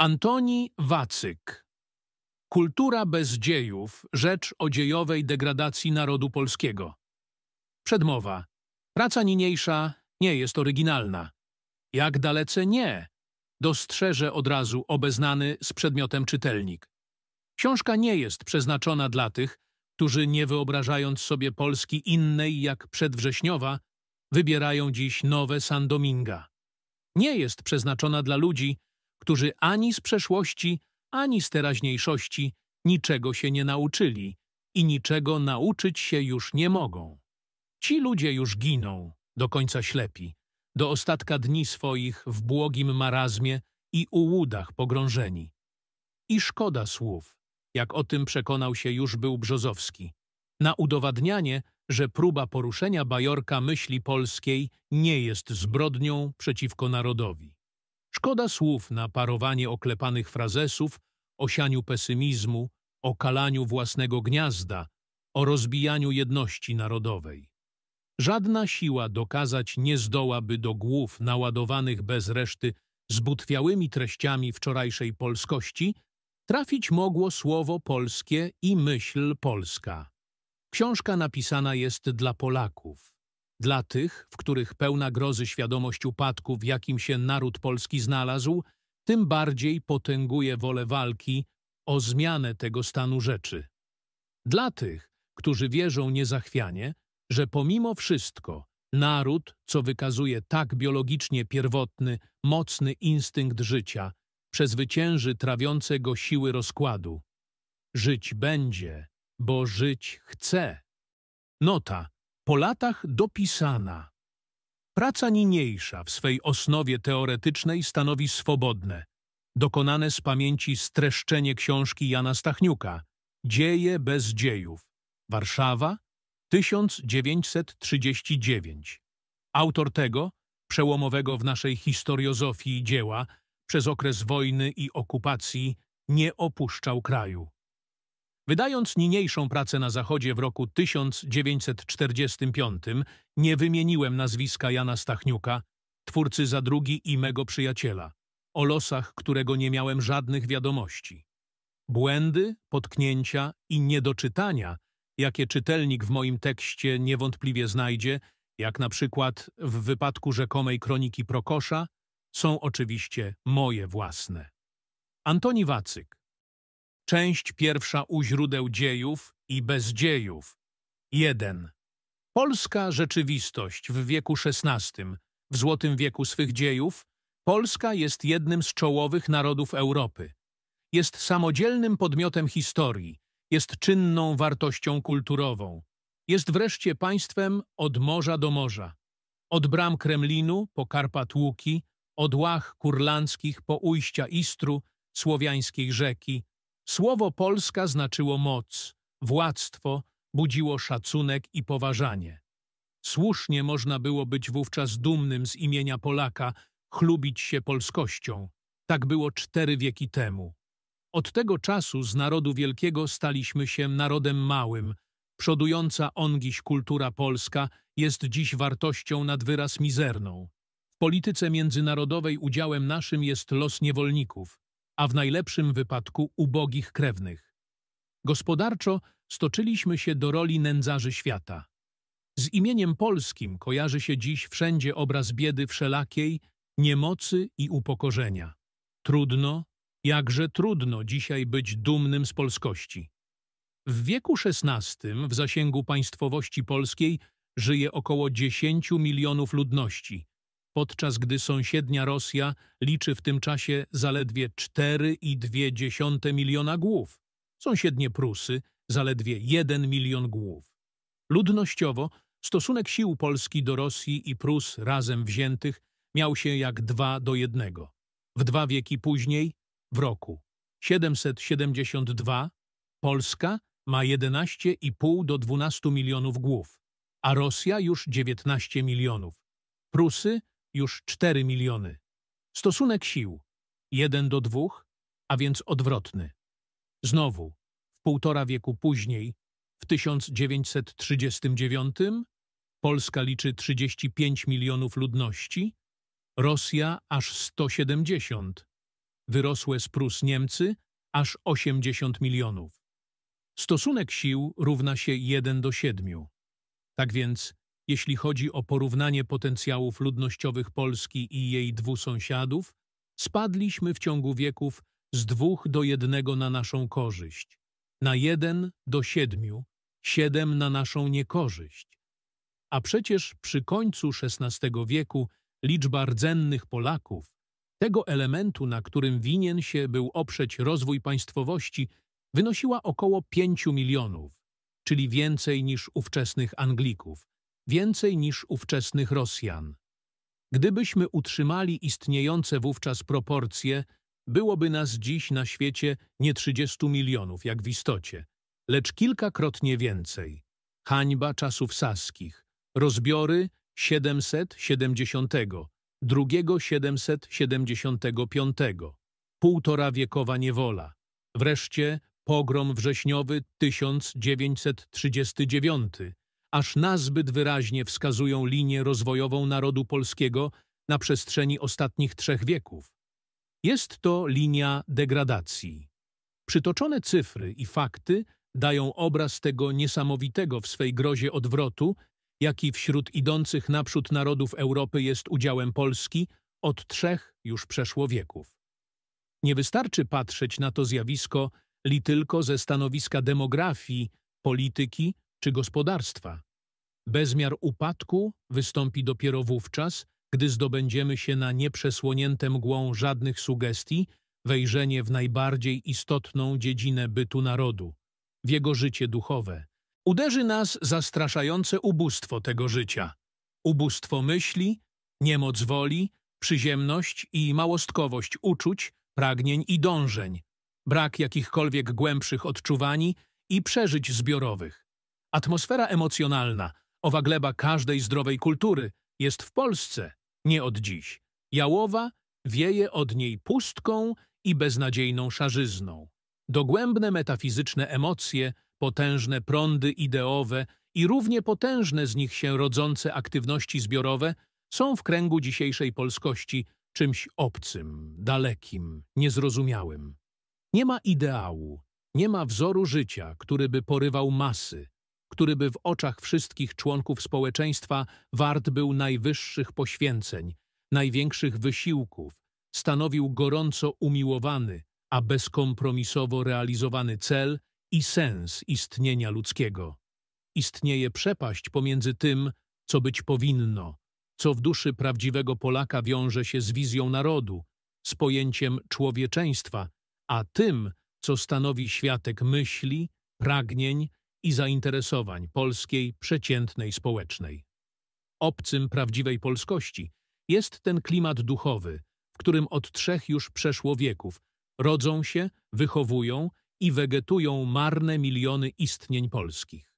Antoni Wacyk Kultura bez dziejów, rzecz o dziejowej degradacji narodu polskiego. Przedmowa. Praca niniejsza nie jest oryginalna. Jak dalece nie, dostrzeże od razu obeznany z przedmiotem czytelnik. Książka nie jest przeznaczona dla tych, którzy nie wyobrażając sobie Polski innej jak przedwrześniowa, wybierają dziś nowe San Dominga. Nie jest przeznaczona dla ludzi, którzy ani z przeszłości, ani z teraźniejszości niczego się nie nauczyli i niczego nauczyć się już nie mogą. Ci ludzie już giną, do końca ślepi, do ostatka dni swoich w błogim marazmie i ułudach pogrążeni. I szkoda słów, jak o tym przekonał się już był Brzozowski, na udowadnianie, że próba poruszenia Bajorka myśli polskiej nie jest zbrodnią przeciwko narodowi. Szkoda słów na parowanie oklepanych frazesów, o sianiu pesymizmu, o kalaniu własnego gniazda, o rozbijaniu jedności narodowej. Żadna siła dokazać nie zdołaby do głów naładowanych bez reszty zbutwiałymi treściami wczorajszej polskości, trafić mogło słowo polskie i myśl polska. Książka napisana jest dla Polaków. Dla tych, w których pełna grozy świadomość upadku, w jakim się naród polski znalazł, tym bardziej potęguje wolę walki o zmianę tego stanu rzeczy. Dla tych, którzy wierzą niezachwianie, że pomimo wszystko naród, co wykazuje tak biologicznie pierwotny, mocny instynkt życia, przezwycięży trawiące go siły rozkładu. Żyć będzie, bo żyć chce. Nota po latach dopisana. Praca niniejsza w swej osnowie teoretycznej stanowi swobodne, dokonane z pamięci streszczenie książki Jana Stachniuka Dzieje bez dziejów. Warszawa 1939. Autor tego, przełomowego w naszej historiozofii dzieła, przez okres wojny i okupacji nie opuszczał kraju. Wydając niniejszą pracę na Zachodzie w roku 1945, nie wymieniłem nazwiska Jana Stachniuka, twórcy za drugi i mego przyjaciela, o losach którego nie miałem żadnych wiadomości. Błędy, potknięcia i niedoczytania, jakie czytelnik w moim tekście niewątpliwie znajdzie, jak na przykład w wypadku rzekomej kroniki Prokosza, są oczywiście moje własne. Antoni Wacyk Część pierwsza u źródeł dziejów i bez dziejów. 1. Polska rzeczywistość w wieku XVI, w złotym wieku swych dziejów, Polska jest jednym z czołowych narodów Europy. Jest samodzielnym podmiotem historii, jest czynną wartością kulturową. Jest wreszcie państwem od morza do morza. Od bram Kremlinu po Karpat Łuki, od łach kurlandzkich po ujścia Istru, słowiańskiej rzeki, Słowo Polska znaczyło moc, władztwo, budziło szacunek i poważanie. Słusznie można było być wówczas dumnym z imienia Polaka, chlubić się polskością. Tak było cztery wieki temu. Od tego czasu z narodu wielkiego staliśmy się narodem małym. Przodująca ongiś kultura polska jest dziś wartością nad wyraz mizerną. W polityce międzynarodowej udziałem naszym jest los niewolników a w najlepszym wypadku ubogich krewnych. Gospodarczo stoczyliśmy się do roli nędzarzy świata. Z imieniem polskim kojarzy się dziś wszędzie obraz biedy wszelakiej, niemocy i upokorzenia. Trudno, jakże trudno dzisiaj być dumnym z polskości. W wieku XVI w zasięgu państwowości polskiej żyje około 10 milionów ludności, podczas gdy sąsiednia Rosja liczy w tym czasie zaledwie 4,2 miliona głów, sąsiednie Prusy zaledwie 1 milion głów. Ludnościowo stosunek sił Polski do Rosji i Prus razem wziętych miał się jak 2 do 1. W dwa wieki później, w roku 772, Polska ma 11,5 do 12 milionów głów, a Rosja już 19 milionów. Prusy już 4 miliony. Stosunek sił 1 do 2, a więc odwrotny. Znowu, w półtora wieku później, w 1939, Polska liczy 35 milionów ludności, Rosja aż 170, wyrosłe z Prus Niemcy aż 80 milionów. Stosunek sił równa się 1 do 7. Tak więc jeśli chodzi o porównanie potencjałów ludnościowych Polski i jej dwóch sąsiadów, spadliśmy w ciągu wieków z dwóch do jednego na naszą korzyść, na jeden do siedmiu, siedem na naszą niekorzyść. A przecież przy końcu XVI wieku liczba rdzennych Polaków, tego elementu, na którym winien się był oprzeć rozwój państwowości, wynosiła około pięciu milionów, czyli więcej niż ówczesnych Anglików więcej niż ówczesnych Rosjan. Gdybyśmy utrzymali istniejące wówczas proporcje, byłoby nas dziś na świecie nie 30 milionów, jak w istocie, lecz kilkakrotnie więcej. Hańba czasów saskich. Rozbiory 770, drugiego 775, półtora wiekowa niewola. Wreszcie pogrom wrześniowy 1939, aż nazbyt wyraźnie wskazują linię rozwojową narodu polskiego na przestrzeni ostatnich trzech wieków. Jest to linia degradacji. Przytoczone cyfry i fakty dają obraz tego niesamowitego w swej grozie odwrotu, jaki wśród idących naprzód narodów Europy jest udziałem Polski od trzech już przeszło wieków. Nie wystarczy patrzeć na to zjawisko li tylko ze stanowiska demografii, polityki czy gospodarstwa. Bezmiar upadku wystąpi dopiero wówczas, gdy zdobędziemy się na nieprzesłonięte mgłą żadnych sugestii wejrzenie w najbardziej istotną dziedzinę bytu narodu, w jego życie duchowe. Uderzy nas zastraszające ubóstwo tego życia, ubóstwo myśli, niemoc woli, przyziemność i małostkowość uczuć, pragnień i dążeń, brak jakichkolwiek głębszych odczuwani i przeżyć zbiorowych. Atmosfera emocjonalna, owa gleba każdej zdrowej kultury, jest w Polsce, nie od dziś. Jałowa wieje od niej pustką i beznadziejną szarzyzną. Dogłębne metafizyczne emocje, potężne prądy ideowe i równie potężne z nich się rodzące aktywności zbiorowe są w kręgu dzisiejszej polskości czymś obcym, dalekim, niezrozumiałym. Nie ma ideału, nie ma wzoru życia, który by porywał masy, który by w oczach wszystkich członków społeczeństwa wart był najwyższych poświęceń, największych wysiłków, stanowił gorąco umiłowany, a bezkompromisowo realizowany cel i sens istnienia ludzkiego. Istnieje przepaść pomiędzy tym, co być powinno, co w duszy prawdziwego Polaka wiąże się z wizją narodu, z pojęciem człowieczeństwa, a tym, co stanowi światek myśli, pragnień i zainteresowań polskiej przeciętnej społecznej. Obcym prawdziwej polskości jest ten klimat duchowy, w którym od trzech już przeszło wieków rodzą się, wychowują i wegetują marne miliony istnień polskich.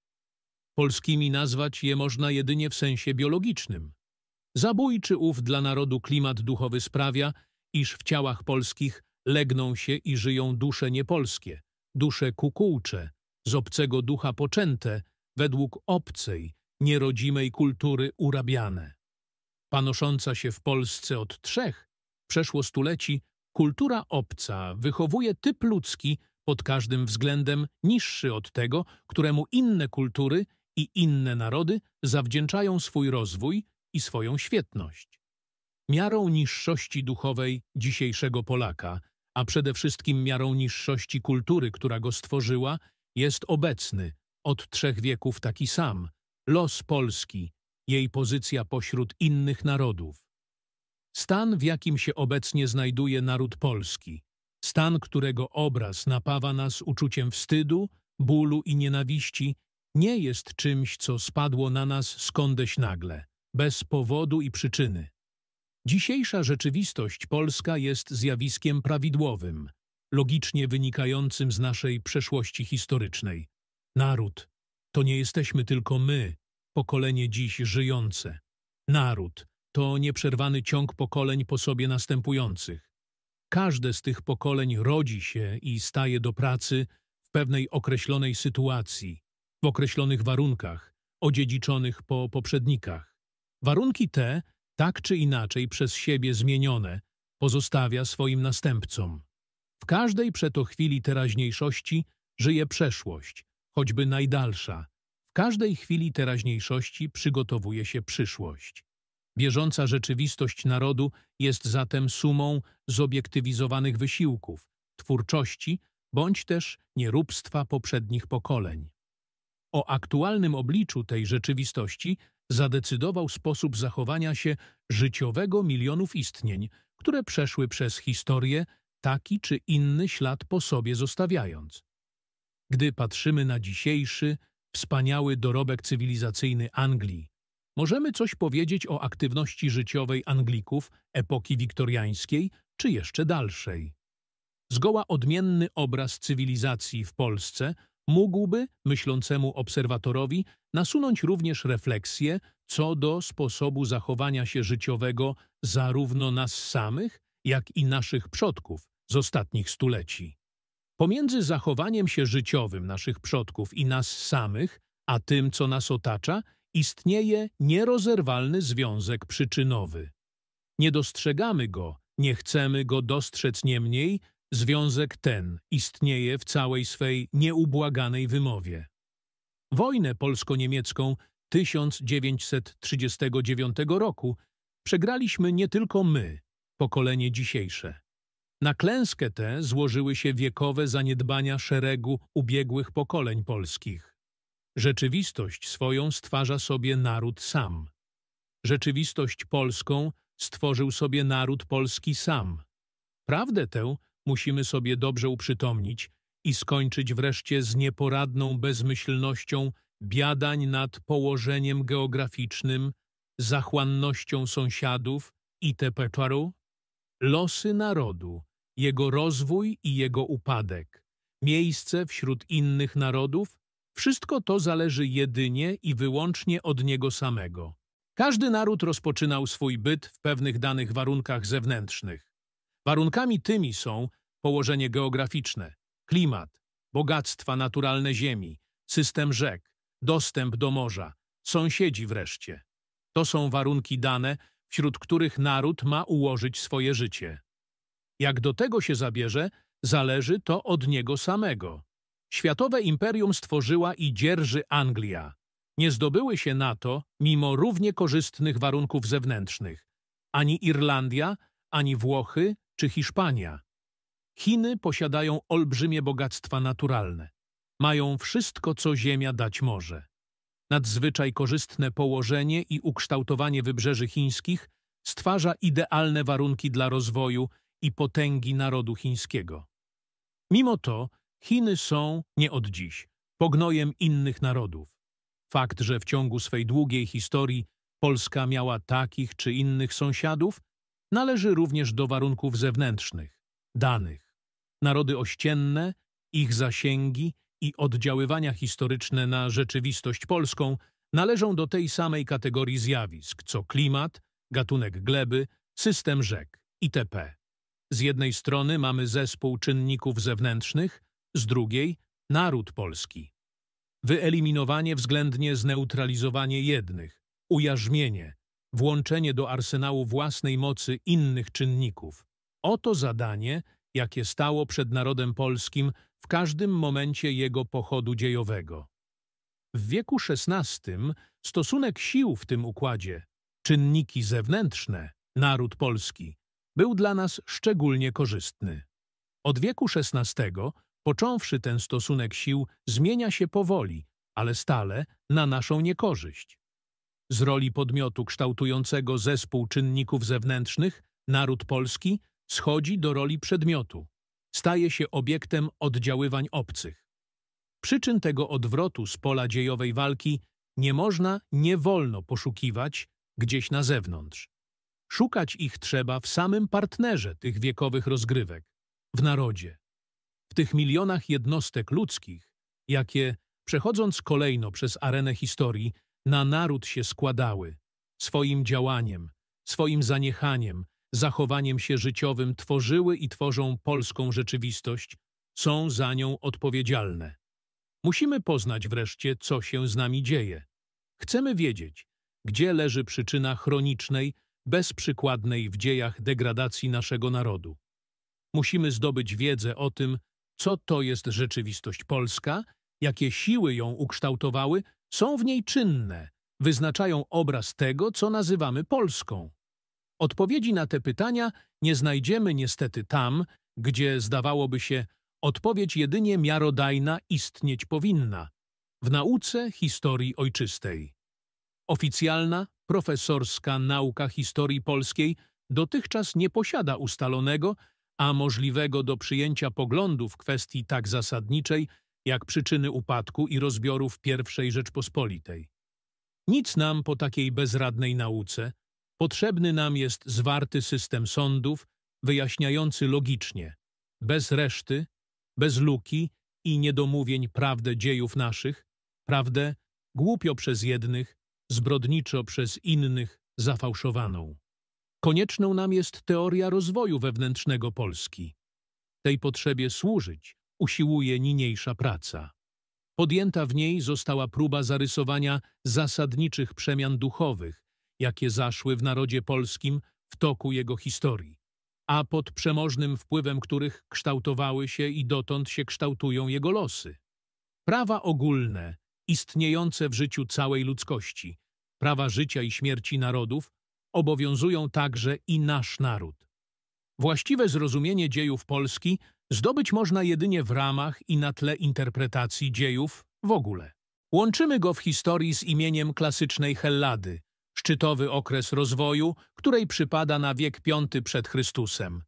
Polskimi nazwać je można jedynie w sensie biologicznym. Zabójczy ów dla narodu klimat duchowy sprawia, iż w ciałach polskich legną się i żyją dusze niepolskie, dusze kukułcze, z obcego ducha poczęte, według obcej, nierodzimej kultury urabiane. Panosząca się w Polsce od trzech, przeszło stuleci, kultura obca wychowuje typ ludzki pod każdym względem niższy od tego, któremu inne kultury i inne narody zawdzięczają swój rozwój i swoją świetność. Miarą niższości duchowej dzisiejszego Polaka, a przede wszystkim miarą niższości kultury, która go stworzyła, jest obecny, od trzech wieków taki sam, los Polski, jej pozycja pośród innych narodów. Stan, w jakim się obecnie znajduje naród polski, stan, którego obraz napawa nas uczuciem wstydu, bólu i nienawiści, nie jest czymś, co spadło na nas skądeś nagle, bez powodu i przyczyny. Dzisiejsza rzeczywistość polska jest zjawiskiem prawidłowym, logicznie wynikającym z naszej przeszłości historycznej. Naród to nie jesteśmy tylko my, pokolenie dziś żyjące. Naród to nieprzerwany ciąg pokoleń po sobie następujących. Każde z tych pokoleń rodzi się i staje do pracy w pewnej określonej sytuacji, w określonych warunkach, odziedziczonych po poprzednikach. Warunki te, tak czy inaczej przez siebie zmienione, pozostawia swoim następcom. W każdej przeto chwili teraźniejszości żyje przeszłość, choćby najdalsza. W każdej chwili teraźniejszości przygotowuje się przyszłość. Bieżąca rzeczywistość narodu jest zatem sumą zobiektywizowanych wysiłków, twórczości bądź też nieróbstwa poprzednich pokoleń. O aktualnym obliczu tej rzeczywistości zadecydował sposób zachowania się życiowego milionów istnień, które przeszły przez historię taki czy inny ślad po sobie zostawiając. Gdy patrzymy na dzisiejszy, wspaniały dorobek cywilizacyjny Anglii, możemy coś powiedzieć o aktywności życiowej Anglików epoki wiktoriańskiej czy jeszcze dalszej. Zgoła odmienny obraz cywilizacji w Polsce mógłby, myślącemu obserwatorowi, nasunąć również refleksję co do sposobu zachowania się życiowego zarówno nas samych, jak i naszych przodków, z ostatnich stuleci. Pomiędzy zachowaniem się życiowym naszych przodków i nas samych, a tym, co nas otacza, istnieje nierozerwalny związek przyczynowy. Nie dostrzegamy go, nie chcemy go dostrzec niemniej, związek ten istnieje w całej swej nieubłaganej wymowie. Wojnę polsko-niemiecką 1939 roku przegraliśmy nie tylko my, pokolenie dzisiejsze. Na klęskę tę złożyły się wiekowe zaniedbania szeregu ubiegłych pokoleń polskich. Rzeczywistość swoją stwarza sobie naród sam. Rzeczywistość polską stworzył sobie naród polski sam. Prawdę tę musimy sobie dobrze uprzytomnić i skończyć wreszcie z nieporadną bezmyślnością biadań nad położeniem geograficznym, zachłannością sąsiadów itp. Losy narodu jego rozwój i jego upadek, miejsce wśród innych narodów, wszystko to zależy jedynie i wyłącznie od niego samego. Każdy naród rozpoczynał swój byt w pewnych danych warunkach zewnętrznych. Warunkami tymi są położenie geograficzne, klimat, bogactwa naturalne ziemi, system rzek, dostęp do morza, sąsiedzi wreszcie. To są warunki dane, wśród których naród ma ułożyć swoje życie. Jak do tego się zabierze, zależy to od niego samego. Światowe imperium stworzyła i dzierży Anglia. Nie zdobyły się na to, mimo równie korzystnych warunków zewnętrznych, ani Irlandia, ani Włochy czy Hiszpania. Chiny posiadają olbrzymie bogactwa naturalne. Mają wszystko, co ziemia dać może. Nadzwyczaj korzystne położenie i ukształtowanie wybrzeży chińskich stwarza idealne warunki dla rozwoju i potęgi narodu chińskiego. Mimo to Chiny są, nie od dziś, pognojem innych narodów. Fakt, że w ciągu swej długiej historii Polska miała takich czy innych sąsiadów, należy również do warunków zewnętrznych, danych. Narody ościenne, ich zasięgi i oddziaływania historyczne na rzeczywistość polską należą do tej samej kategorii zjawisk, co klimat, gatunek gleby, system rzek itp. Z jednej strony mamy zespół czynników zewnętrznych, z drugiej naród polski. Wyeliminowanie względnie zneutralizowanie jednych, ujarzmienie, włączenie do arsenału własnej mocy innych czynników. Oto zadanie, jakie stało przed narodem polskim w każdym momencie jego pochodu dziejowego. W wieku XVI stosunek sił w tym układzie, czynniki zewnętrzne, naród polski, był dla nas szczególnie korzystny. Od wieku XVI, począwszy ten stosunek sił, zmienia się powoli, ale stale na naszą niekorzyść. Z roli podmiotu kształtującego zespół czynników zewnętrznych naród polski schodzi do roli przedmiotu, staje się obiektem oddziaływań obcych. Przyczyn tego odwrotu z pola dziejowej walki nie można, nie wolno poszukiwać gdzieś na zewnątrz. Szukać ich trzeba w samym partnerze tych wiekowych rozgrywek, w narodzie, w tych milionach jednostek ludzkich, jakie, przechodząc kolejno przez arenę historii, na naród się składały, swoim działaniem, swoim zaniechaniem, zachowaniem się życiowym tworzyły i tworzą polską rzeczywistość, są za nią odpowiedzialne. Musimy poznać wreszcie, co się z nami dzieje. Chcemy wiedzieć, gdzie leży przyczyna chronicznej, bezprzykładnej w dziejach degradacji naszego narodu. Musimy zdobyć wiedzę o tym, co to jest rzeczywistość polska, jakie siły ją ukształtowały, są w niej czynne, wyznaczają obraz tego, co nazywamy Polską. Odpowiedzi na te pytania nie znajdziemy niestety tam, gdzie zdawałoby się, odpowiedź jedynie miarodajna istnieć powinna – w nauce historii ojczystej. Oficjalna, profesorska nauka historii polskiej dotychczas nie posiada ustalonego, a możliwego do przyjęcia poglądu w kwestii tak zasadniczej jak przyczyny upadku i rozbiorów I Rzeczpospolitej. Nic nam po takiej bezradnej nauce, potrzebny nam jest zwarty system sądów, wyjaśniający logicznie, bez reszty, bez luki i niedomówień prawdę dziejów naszych, prawdę głupio przez jednych, zbrodniczo przez innych zafałszowaną. Konieczną nam jest teoria rozwoju wewnętrznego Polski. Tej potrzebie służyć usiłuje niniejsza praca. Podjęta w niej została próba zarysowania zasadniczych przemian duchowych, jakie zaszły w narodzie polskim w toku jego historii, a pod przemożnym wpływem których kształtowały się i dotąd się kształtują jego losy. Prawa ogólne istniejące w życiu całej ludzkości. Prawa życia i śmierci narodów obowiązują także i nasz naród. Właściwe zrozumienie dziejów Polski zdobyć można jedynie w ramach i na tle interpretacji dziejów w ogóle. Łączymy go w historii z imieniem klasycznej Hellady, szczytowy okres rozwoju, której przypada na wiek V przed Chrystusem.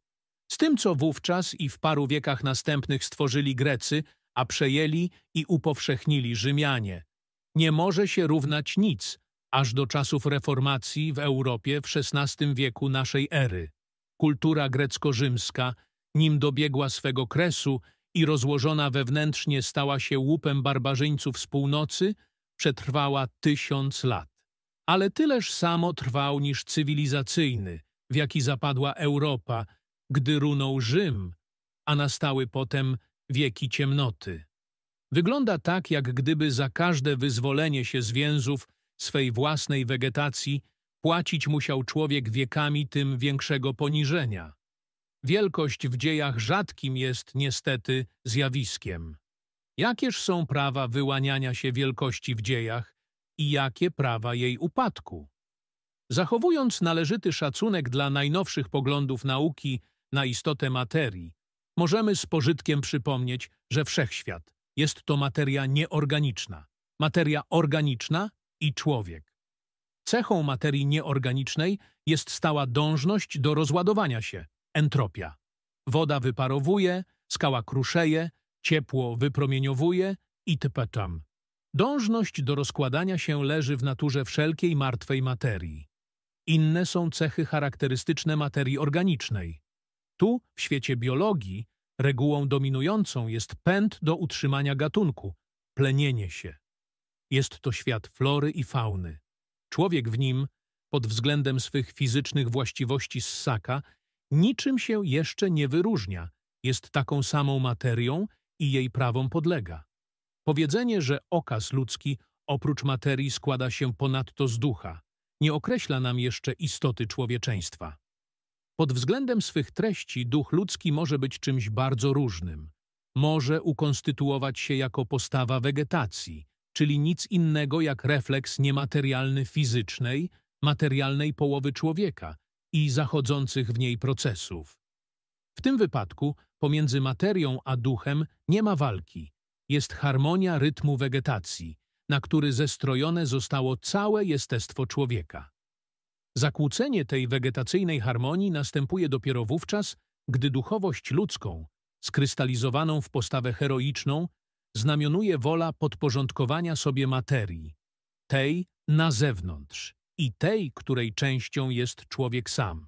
Z tym, co wówczas i w paru wiekach następnych stworzyli Grecy, a przejęli i upowszechnili Rzymianie. Nie może się równać nic, aż do czasów reformacji w Europie w XVI wieku naszej ery. Kultura grecko-rzymska, nim dobiegła swego kresu i rozłożona wewnętrznie stała się łupem barbarzyńców z północy, przetrwała tysiąc lat. Ale tyleż samo trwał niż cywilizacyjny, w jaki zapadła Europa, gdy runął Rzym, a nastały potem wieki ciemnoty. Wygląda tak, jak gdyby za każde wyzwolenie się z więzów swej własnej wegetacji płacić musiał człowiek wiekami tym większego poniżenia. Wielkość w dziejach rzadkim jest niestety zjawiskiem. Jakież są prawa wyłaniania się wielkości w dziejach i jakie prawa jej upadku? Zachowując należyty szacunek dla najnowszych poglądów nauki na istotę materii, Możemy z pożytkiem przypomnieć, że wszechświat jest to materia nieorganiczna, materia organiczna i człowiek. Cechą materii nieorganicznej jest stała dążność do rozładowania się, entropia. Woda wyparowuje, skała kruszeje, ciepło wypromieniowuje itp. tam. Dążność do rozkładania się leży w naturze wszelkiej martwej materii. Inne są cechy charakterystyczne materii organicznej. Tu, w świecie biologii, regułą dominującą jest pęd do utrzymania gatunku, plenienie się. Jest to świat flory i fauny. Człowiek w nim, pod względem swych fizycznych właściwości ssaka, niczym się jeszcze nie wyróżnia, jest taką samą materią i jej prawom podlega. Powiedzenie, że okaz ludzki oprócz materii składa się ponadto z ducha, nie określa nam jeszcze istoty człowieczeństwa. Pod względem swych treści duch ludzki może być czymś bardzo różnym. Może ukonstytuować się jako postawa wegetacji, czyli nic innego jak refleks niematerialny fizycznej, materialnej połowy człowieka i zachodzących w niej procesów. W tym wypadku pomiędzy materią a duchem nie ma walki. Jest harmonia rytmu wegetacji, na który zestrojone zostało całe jestestwo człowieka. Zakłócenie tej wegetacyjnej harmonii następuje dopiero wówczas, gdy duchowość ludzką, skrystalizowaną w postawę heroiczną, znamionuje wola podporządkowania sobie materii, tej na zewnątrz i tej, której częścią jest człowiek sam.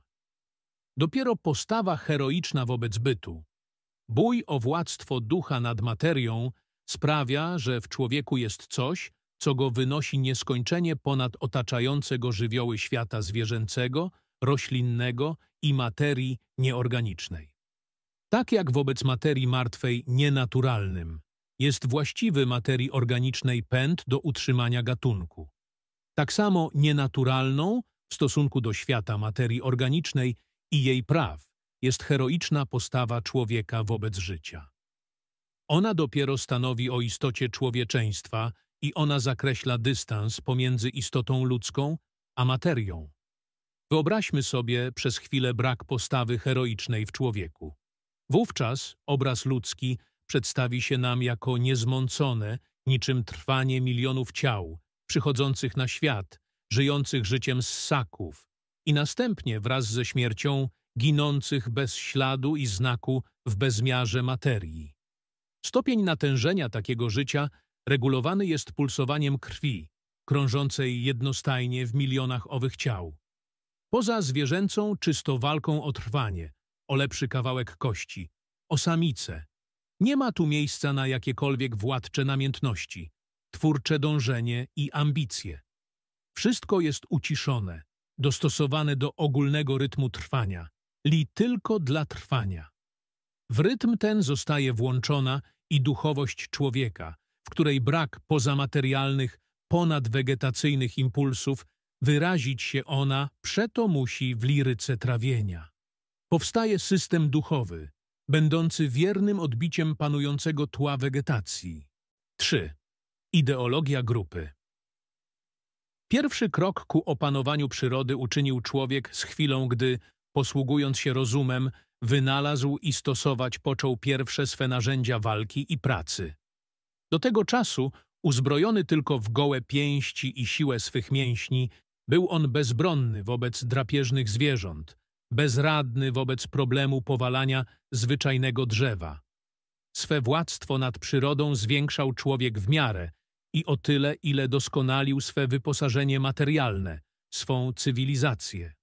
Dopiero postawa heroiczna wobec bytu, bój o władztwo ducha nad materią sprawia, że w człowieku jest coś, co go wynosi nieskończenie ponad otaczającego żywioły świata zwierzęcego, roślinnego i materii nieorganicznej. Tak jak wobec materii martwej nienaturalnym, jest właściwy materii organicznej pęd do utrzymania gatunku. Tak samo nienaturalną w stosunku do świata materii organicznej i jej praw jest heroiczna postawa człowieka wobec życia. Ona dopiero stanowi o istocie człowieczeństwa, i ona zakreśla dystans pomiędzy istotą ludzką a materią. Wyobraźmy sobie przez chwilę brak postawy heroicznej w człowieku. Wówczas obraz ludzki przedstawi się nam jako niezmącone, niczym trwanie milionów ciał, przychodzących na świat, żyjących życiem ssaków i następnie wraz ze śmiercią ginących bez śladu i znaku w bezmiarze materii. Stopień natężenia takiego życia regulowany jest pulsowaniem krwi, krążącej jednostajnie w milionach owych ciał. Poza zwierzęcą czysto walką o trwanie, o lepszy kawałek kości, o samice. Nie ma tu miejsca na jakiekolwiek władcze namiętności, twórcze dążenie i ambicje. Wszystko jest uciszone, dostosowane do ogólnego rytmu trwania, li tylko dla trwania. W rytm ten zostaje włączona i duchowość człowieka, w której brak pozamaterialnych, ponadwegetacyjnych impulsów, wyrazić się ona, przeto musi w liryce trawienia. Powstaje system duchowy, będący wiernym odbiciem panującego tła wegetacji. 3. Ideologia grupy Pierwszy krok ku opanowaniu przyrody uczynił człowiek z chwilą, gdy, posługując się rozumem, wynalazł i stosować począł pierwsze swe narzędzia walki i pracy. Do tego czasu, uzbrojony tylko w gołe pięści i siłę swych mięśni, był on bezbronny wobec drapieżnych zwierząt, bezradny wobec problemu powalania zwyczajnego drzewa. Swe władztwo nad przyrodą zwiększał człowiek w miarę i o tyle, ile doskonalił swe wyposażenie materialne, swą cywilizację.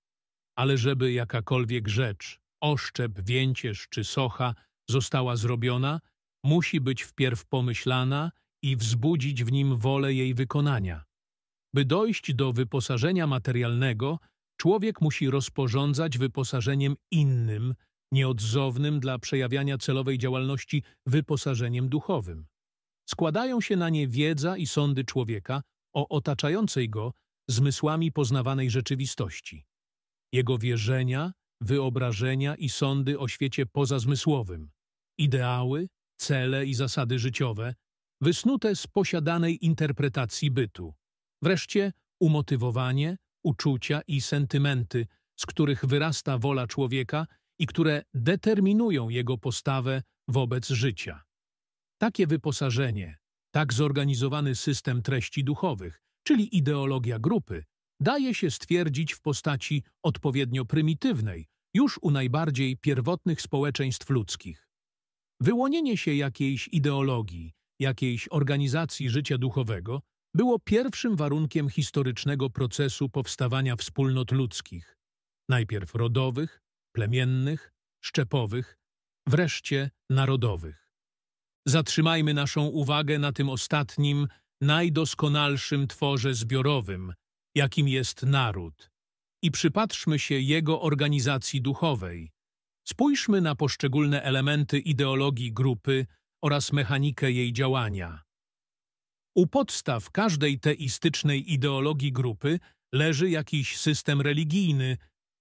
Ale żeby jakakolwiek rzecz, oszczep, więcież czy socha została zrobiona, musi być wpierw pomyślana i wzbudzić w nim wolę jej wykonania. By dojść do wyposażenia materialnego, człowiek musi rozporządzać wyposażeniem innym, nieodzownym dla przejawiania celowej działalności wyposażeniem duchowym. Składają się na nie wiedza i sądy człowieka o otaczającej go zmysłami poznawanej rzeczywistości. Jego wierzenia, wyobrażenia i sądy o świecie pozazmysłowym, ideały, cele i zasady życiowe, wysnute z posiadanej interpretacji bytu. Wreszcie umotywowanie, uczucia i sentymenty, z których wyrasta wola człowieka i które determinują jego postawę wobec życia. Takie wyposażenie, tak zorganizowany system treści duchowych, czyli ideologia grupy, daje się stwierdzić w postaci odpowiednio prymitywnej, już u najbardziej pierwotnych społeczeństw ludzkich. Wyłonienie się jakiejś ideologii, jakiejś organizacji życia duchowego było pierwszym warunkiem historycznego procesu powstawania wspólnot ludzkich, najpierw rodowych, plemiennych, szczepowych, wreszcie narodowych. Zatrzymajmy naszą uwagę na tym ostatnim, najdoskonalszym tworze zbiorowym, jakim jest naród, i przypatrzmy się jego organizacji duchowej, Spójrzmy na poszczególne elementy ideologii grupy oraz mechanikę jej działania. U podstaw każdej teistycznej ideologii grupy leży jakiś system religijny,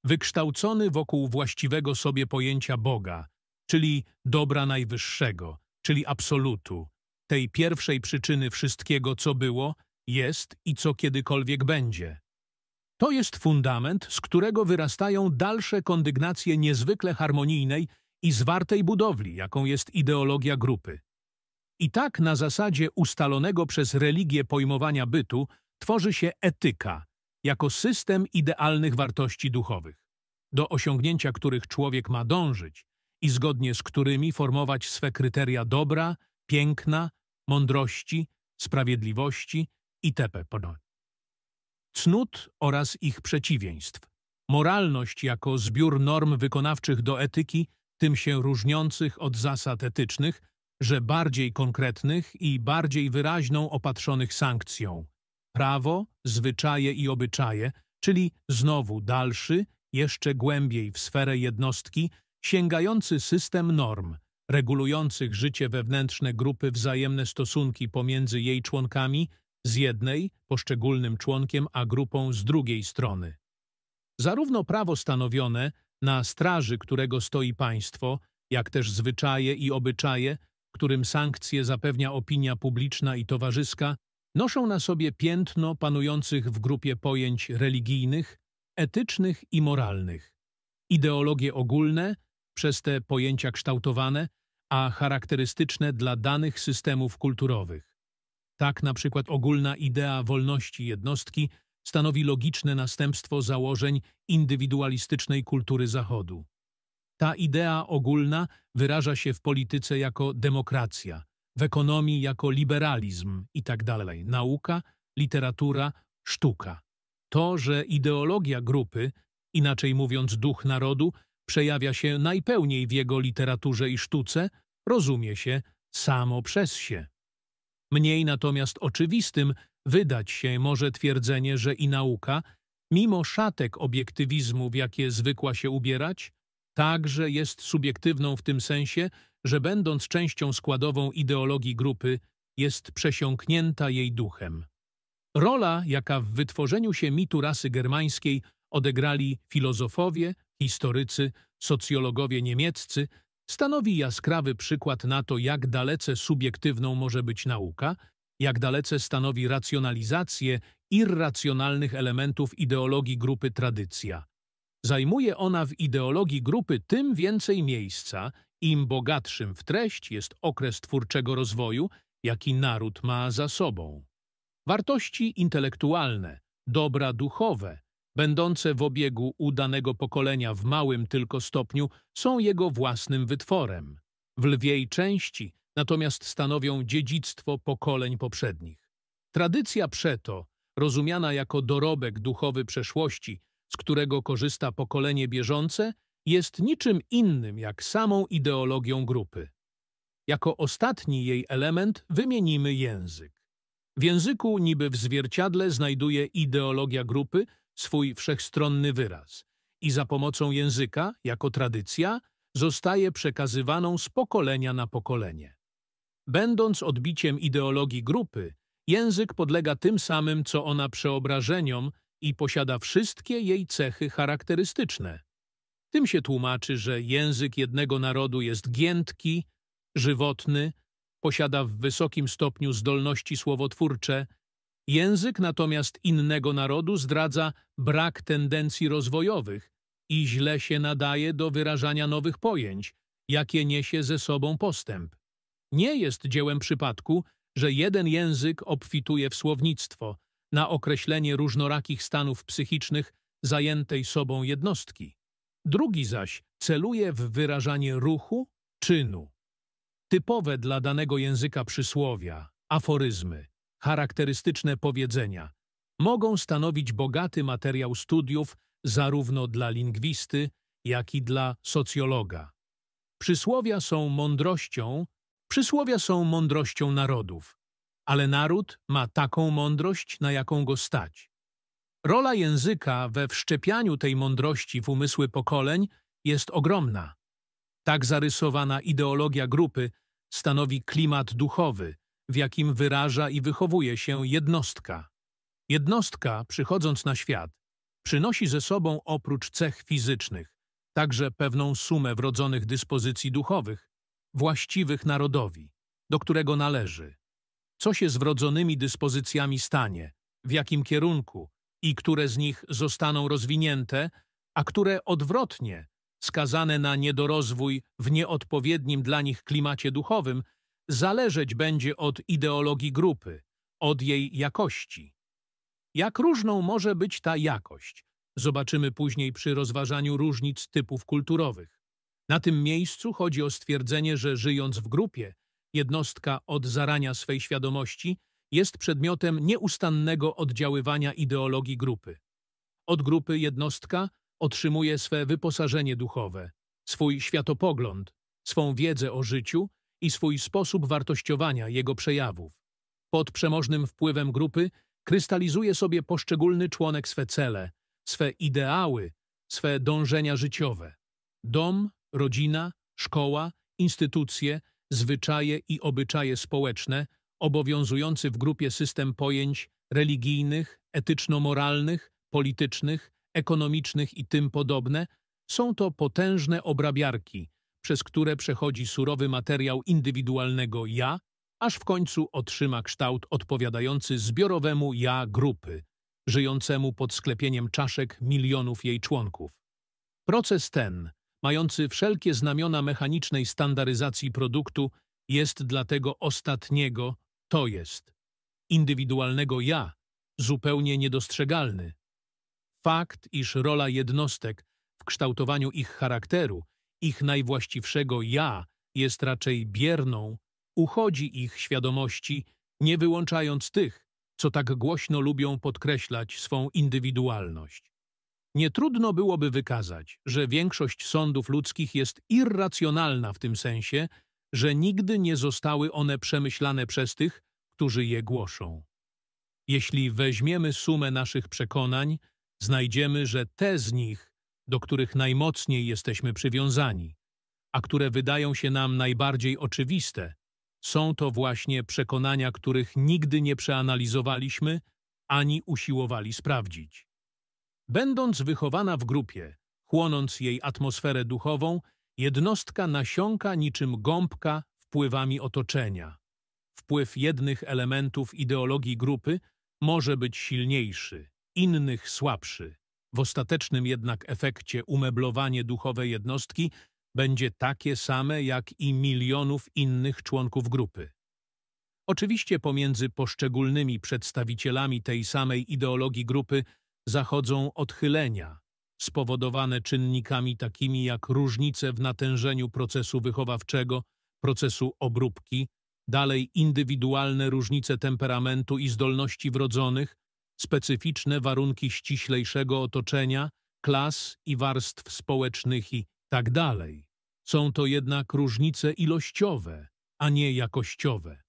wykształcony wokół właściwego sobie pojęcia Boga, czyli dobra najwyższego, czyli absolutu, tej pierwszej przyczyny wszystkiego, co było, jest i co kiedykolwiek będzie. To jest fundament, z którego wyrastają dalsze kondygnacje niezwykle harmonijnej i zwartej budowli, jaką jest ideologia grupy. I tak na zasadzie ustalonego przez religię pojmowania bytu tworzy się etyka, jako system idealnych wartości duchowych, do osiągnięcia których człowiek ma dążyć i zgodnie z którymi formować swe kryteria dobra, piękna, mądrości, sprawiedliwości itp cnót oraz ich przeciwieństw. Moralność jako zbiór norm wykonawczych do etyki, tym się różniących od zasad etycznych, że bardziej konkretnych i bardziej wyraźną opatrzonych sankcją. Prawo, zwyczaje i obyczaje, czyli znowu dalszy, jeszcze głębiej w sferę jednostki, sięgający system norm, regulujących życie wewnętrzne grupy wzajemne stosunki pomiędzy jej członkami, z jednej, poszczególnym członkiem, a grupą z drugiej strony. Zarówno prawo stanowione, na straży którego stoi państwo, jak też zwyczaje i obyczaje, którym sankcje zapewnia opinia publiczna i towarzyska, noszą na sobie piętno panujących w grupie pojęć religijnych, etycznych i moralnych. Ideologie ogólne, przez te pojęcia kształtowane, a charakterystyczne dla danych systemów kulturowych. Tak na przykład ogólna idea wolności jednostki stanowi logiczne następstwo założeń indywidualistycznej kultury Zachodu. Ta idea ogólna wyraża się w polityce jako demokracja, w ekonomii jako liberalizm itd., tak nauka, literatura, sztuka. To, że ideologia grupy, inaczej mówiąc duch narodu, przejawia się najpełniej w jego literaturze i sztuce, rozumie się samo przez się. Mniej natomiast oczywistym wydać się może twierdzenie, że i nauka, mimo szatek obiektywizmu, w jakie zwykła się ubierać, także jest subiektywną w tym sensie, że będąc częścią składową ideologii grupy, jest przesiąknięta jej duchem. Rola, jaka w wytworzeniu się mitu rasy germańskiej odegrali filozofowie, historycy, socjologowie niemieccy, stanowi jaskrawy przykład na to, jak dalece subiektywną może być nauka, jak dalece stanowi racjonalizację irracjonalnych elementów ideologii grupy tradycja. Zajmuje ona w ideologii grupy tym więcej miejsca, im bogatszym w treść jest okres twórczego rozwoju, jaki naród ma za sobą. Wartości intelektualne, dobra duchowe, będące w obiegu u danego pokolenia w małym tylko stopniu, są jego własnym wytworem. W lwiej części natomiast stanowią dziedzictwo pokoleń poprzednich. Tradycja przeto, rozumiana jako dorobek duchowy przeszłości, z którego korzysta pokolenie bieżące, jest niczym innym jak samą ideologią grupy. Jako ostatni jej element wymienimy język. W języku niby w zwierciadle znajduje ideologia grupy, swój wszechstronny wyraz i za pomocą języka, jako tradycja, zostaje przekazywaną z pokolenia na pokolenie. Będąc odbiciem ideologii grupy, język podlega tym samym, co ona przeobrażeniom i posiada wszystkie jej cechy charakterystyczne. Tym się tłumaczy, że język jednego narodu jest giętki, żywotny, posiada w wysokim stopniu zdolności słowotwórcze, Język natomiast innego narodu zdradza brak tendencji rozwojowych i źle się nadaje do wyrażania nowych pojęć, jakie niesie ze sobą postęp. Nie jest dziełem przypadku, że jeden język obfituje w słownictwo na określenie różnorakich stanów psychicznych zajętej sobą jednostki. Drugi zaś celuje w wyrażanie ruchu, czynu. Typowe dla danego języka przysłowia, aforyzmy, Charakterystyczne powiedzenia mogą stanowić bogaty materiał studiów zarówno dla lingwisty, jak i dla socjologa. Przysłowia są mądrością, przysłowia są mądrością narodów, ale naród ma taką mądrość, na jaką go stać. Rola języka we wszczepianiu tej mądrości w umysły pokoleń jest ogromna. Tak zarysowana ideologia grupy stanowi klimat duchowy, w jakim wyraża i wychowuje się jednostka. Jednostka, przychodząc na świat, przynosi ze sobą oprócz cech fizycznych także pewną sumę wrodzonych dyspozycji duchowych, właściwych narodowi, do którego należy. Co się z wrodzonymi dyspozycjami stanie, w jakim kierunku i które z nich zostaną rozwinięte, a które odwrotnie, skazane na niedorozwój w nieodpowiednim dla nich klimacie duchowym, zależeć będzie od ideologii grupy, od jej jakości. Jak różną może być ta jakość? Zobaczymy później przy rozważaniu różnic typów kulturowych. Na tym miejscu chodzi o stwierdzenie, że żyjąc w grupie, jednostka od zarania swej świadomości jest przedmiotem nieustannego oddziaływania ideologii grupy. Od grupy jednostka otrzymuje swe wyposażenie duchowe, swój światopogląd, swą wiedzę o życiu i swój sposób wartościowania jego przejawów. Pod przemożnym wpływem grupy krystalizuje sobie poszczególny członek swe cele, swe ideały, swe dążenia życiowe. Dom, rodzina, szkoła, instytucje, zwyczaje i obyczaje społeczne, obowiązujący w grupie system pojęć religijnych, etyczno-moralnych, politycznych, ekonomicznych i tym podobne, są to potężne obrabiarki, przez które przechodzi surowy materiał indywidualnego ja, aż w końcu otrzyma kształt odpowiadający zbiorowemu ja grupy, żyjącemu pod sklepieniem czaszek milionów jej członków. Proces ten, mający wszelkie znamiona mechanicznej standaryzacji produktu, jest dlatego ostatniego, to jest, indywidualnego ja, zupełnie niedostrzegalny. Fakt, iż rola jednostek w kształtowaniu ich charakteru ich najwłaściwszego ja jest raczej bierną, uchodzi ich świadomości, nie wyłączając tych, co tak głośno lubią podkreślać swą indywidualność. Nie trudno byłoby wykazać, że większość sądów ludzkich jest irracjonalna w tym sensie, że nigdy nie zostały one przemyślane przez tych, którzy je głoszą. Jeśli weźmiemy sumę naszych przekonań, znajdziemy, że te z nich, do których najmocniej jesteśmy przywiązani, a które wydają się nam najbardziej oczywiste, są to właśnie przekonania, których nigdy nie przeanalizowaliśmy ani usiłowali sprawdzić. Będąc wychowana w grupie, chłonąc jej atmosferę duchową, jednostka nasiąka niczym gąbka wpływami otoczenia. Wpływ jednych elementów ideologii grupy może być silniejszy, innych słabszy. W ostatecznym jednak efekcie umeblowanie duchowe jednostki będzie takie same jak i milionów innych członków grupy. Oczywiście pomiędzy poszczególnymi przedstawicielami tej samej ideologii grupy zachodzą odchylenia, spowodowane czynnikami takimi jak różnice w natężeniu procesu wychowawczego, procesu obróbki, dalej indywidualne różnice temperamentu i zdolności wrodzonych, specyficzne warunki ściślejszego otoczenia, klas i warstw społecznych i tak dalej. Są to jednak różnice ilościowe, a nie jakościowe.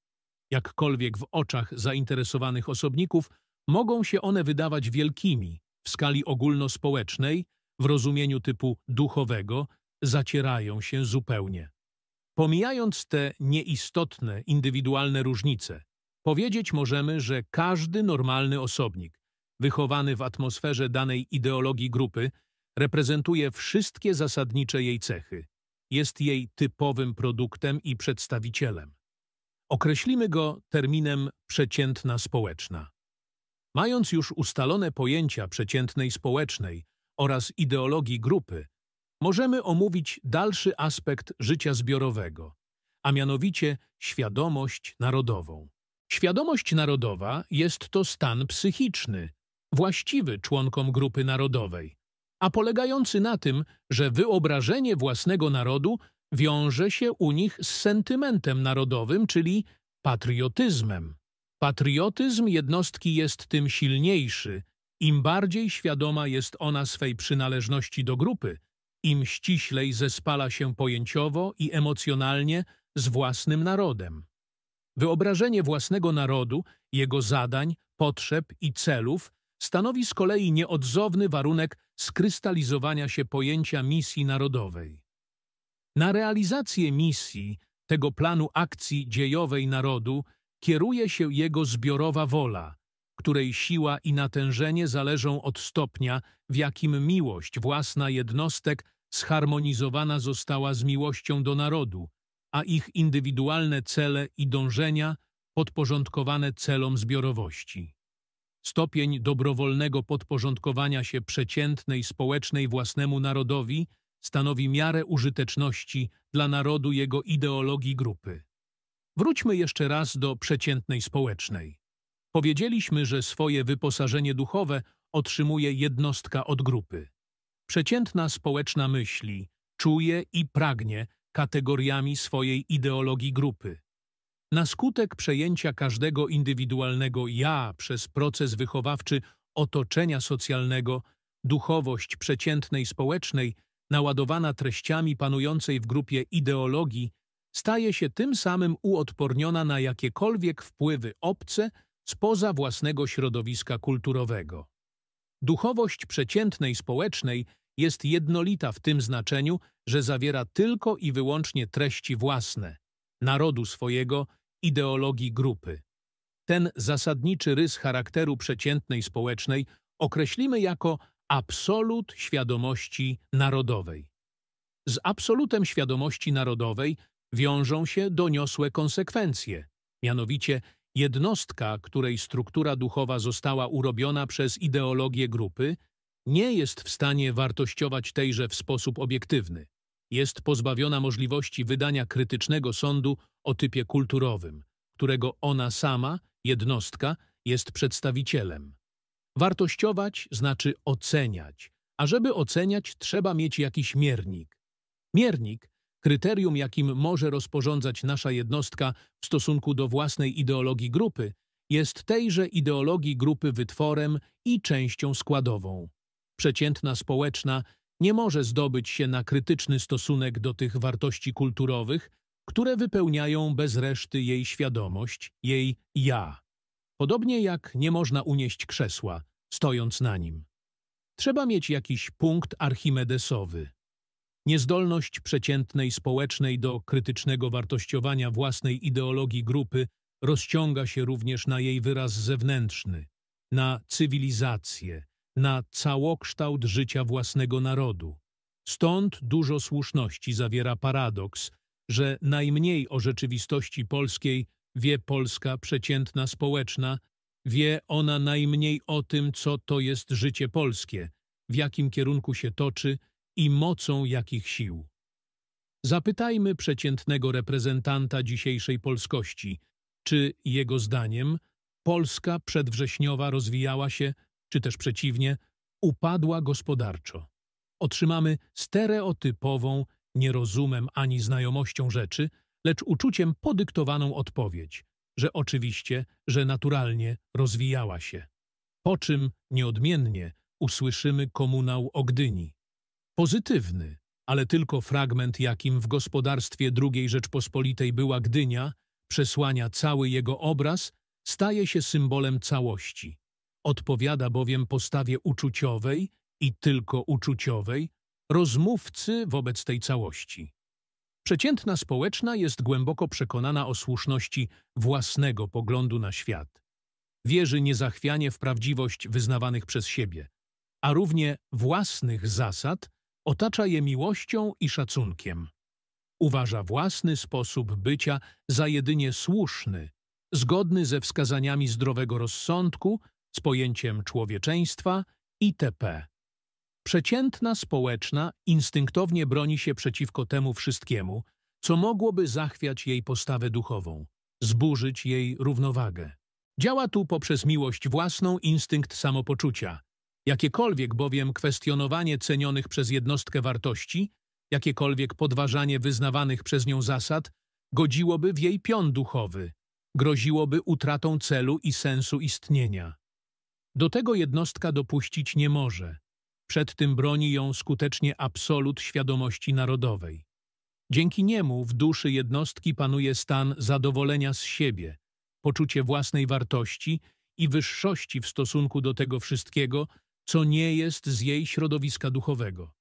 Jakkolwiek w oczach zainteresowanych osobników mogą się one wydawać wielkimi w skali ogólnospołecznej, w rozumieniu typu duchowego, zacierają się zupełnie. Pomijając te nieistotne indywidualne różnice, Powiedzieć możemy, że każdy normalny osobnik, wychowany w atmosferze danej ideologii grupy, reprezentuje wszystkie zasadnicze jej cechy, jest jej typowym produktem i przedstawicielem. Określimy go terminem przeciętna społeczna. Mając już ustalone pojęcia przeciętnej społecznej oraz ideologii grupy, możemy omówić dalszy aspekt życia zbiorowego, a mianowicie świadomość narodową. Świadomość narodowa jest to stan psychiczny, właściwy członkom grupy narodowej, a polegający na tym, że wyobrażenie własnego narodu wiąże się u nich z sentymentem narodowym, czyli patriotyzmem. Patriotyzm jednostki jest tym silniejszy, im bardziej świadoma jest ona swej przynależności do grupy, im ściślej zespala się pojęciowo i emocjonalnie z własnym narodem. Wyobrażenie własnego narodu, jego zadań, potrzeb i celów stanowi z kolei nieodzowny warunek skrystalizowania się pojęcia misji narodowej. Na realizację misji, tego planu akcji dziejowej narodu, kieruje się jego zbiorowa wola, której siła i natężenie zależą od stopnia, w jakim miłość własna jednostek zharmonizowana została z miłością do narodu, a ich indywidualne cele i dążenia podporządkowane celom zbiorowości. Stopień dobrowolnego podporządkowania się przeciętnej społecznej własnemu narodowi stanowi miarę użyteczności dla narodu jego ideologii grupy. Wróćmy jeszcze raz do przeciętnej społecznej. Powiedzieliśmy, że swoje wyposażenie duchowe otrzymuje jednostka od grupy. Przeciętna społeczna myśli, czuje i pragnie kategoriami swojej ideologii grupy. Na skutek przejęcia każdego indywidualnego ja przez proces wychowawczy otoczenia socjalnego, duchowość przeciętnej społecznej, naładowana treściami panującej w grupie ideologii, staje się tym samym uodporniona na jakiekolwiek wpływy obce spoza własnego środowiska kulturowego. Duchowość przeciętnej społecznej jest jednolita w tym znaczeniu, że zawiera tylko i wyłącznie treści własne, narodu swojego, ideologii grupy. Ten zasadniczy rys charakteru przeciętnej społecznej określimy jako absolut świadomości narodowej. Z absolutem świadomości narodowej wiążą się doniosłe konsekwencje, mianowicie jednostka, której struktura duchowa została urobiona przez ideologię grupy, nie jest w stanie wartościować tejże w sposób obiektywny. Jest pozbawiona możliwości wydania krytycznego sądu o typie kulturowym, którego ona sama, jednostka, jest przedstawicielem. Wartościować znaczy oceniać, a żeby oceniać trzeba mieć jakiś miernik. Miernik, kryterium jakim może rozporządzać nasza jednostka w stosunku do własnej ideologii grupy, jest tejże ideologii grupy wytworem i częścią składową przeciętna społeczna nie może zdobyć się na krytyczny stosunek do tych wartości kulturowych, które wypełniają bez reszty jej świadomość, jej ja. Podobnie jak nie można unieść krzesła, stojąc na nim. Trzeba mieć jakiś punkt archimedesowy. Niezdolność przeciętnej społecznej do krytycznego wartościowania własnej ideologii grupy rozciąga się również na jej wyraz zewnętrzny, na cywilizację, na całokształt życia własnego narodu. Stąd dużo słuszności zawiera paradoks, że najmniej o rzeczywistości polskiej wie Polska przeciętna społeczna, wie ona najmniej o tym, co to jest życie polskie, w jakim kierunku się toczy i mocą jakich sił. Zapytajmy przeciętnego reprezentanta dzisiejszej polskości, czy jego zdaniem Polska przedwrześniowa rozwijała się czy też przeciwnie, upadła gospodarczo. Otrzymamy stereotypową, nierozumem ani znajomością rzeczy, lecz uczuciem podyktowaną odpowiedź, że oczywiście, że naturalnie rozwijała się. Po czym nieodmiennie usłyszymy komunał Ogdyni. Pozytywny, ale tylko fragment, jakim w gospodarstwie II Rzeczpospolitej była Gdynia, przesłania cały jego obraz, staje się symbolem całości. Odpowiada bowiem postawie uczuciowej i tylko uczuciowej rozmówcy wobec tej całości. Przeciętna społeczna jest głęboko przekonana o słuszności własnego poglądu na świat. Wierzy niezachwianie w prawdziwość wyznawanych przez siebie, a równie własnych zasad otacza je miłością i szacunkiem. Uważa własny sposób bycia za jedynie słuszny, zgodny ze wskazaniami zdrowego rozsądku z pojęciem człowieczeństwa itp. Przeciętna społeczna instynktownie broni się przeciwko temu wszystkiemu, co mogłoby zachwiać jej postawę duchową, zburzyć jej równowagę. Działa tu poprzez miłość własną instynkt samopoczucia. Jakiekolwiek bowiem kwestionowanie cenionych przez jednostkę wartości, jakiekolwiek podważanie wyznawanych przez nią zasad, godziłoby w jej pion duchowy, groziłoby utratą celu i sensu istnienia. Do tego jednostka dopuścić nie może. Przed tym broni ją skutecznie absolut świadomości narodowej. Dzięki niemu w duszy jednostki panuje stan zadowolenia z siebie, poczucie własnej wartości i wyższości w stosunku do tego wszystkiego, co nie jest z jej środowiska duchowego.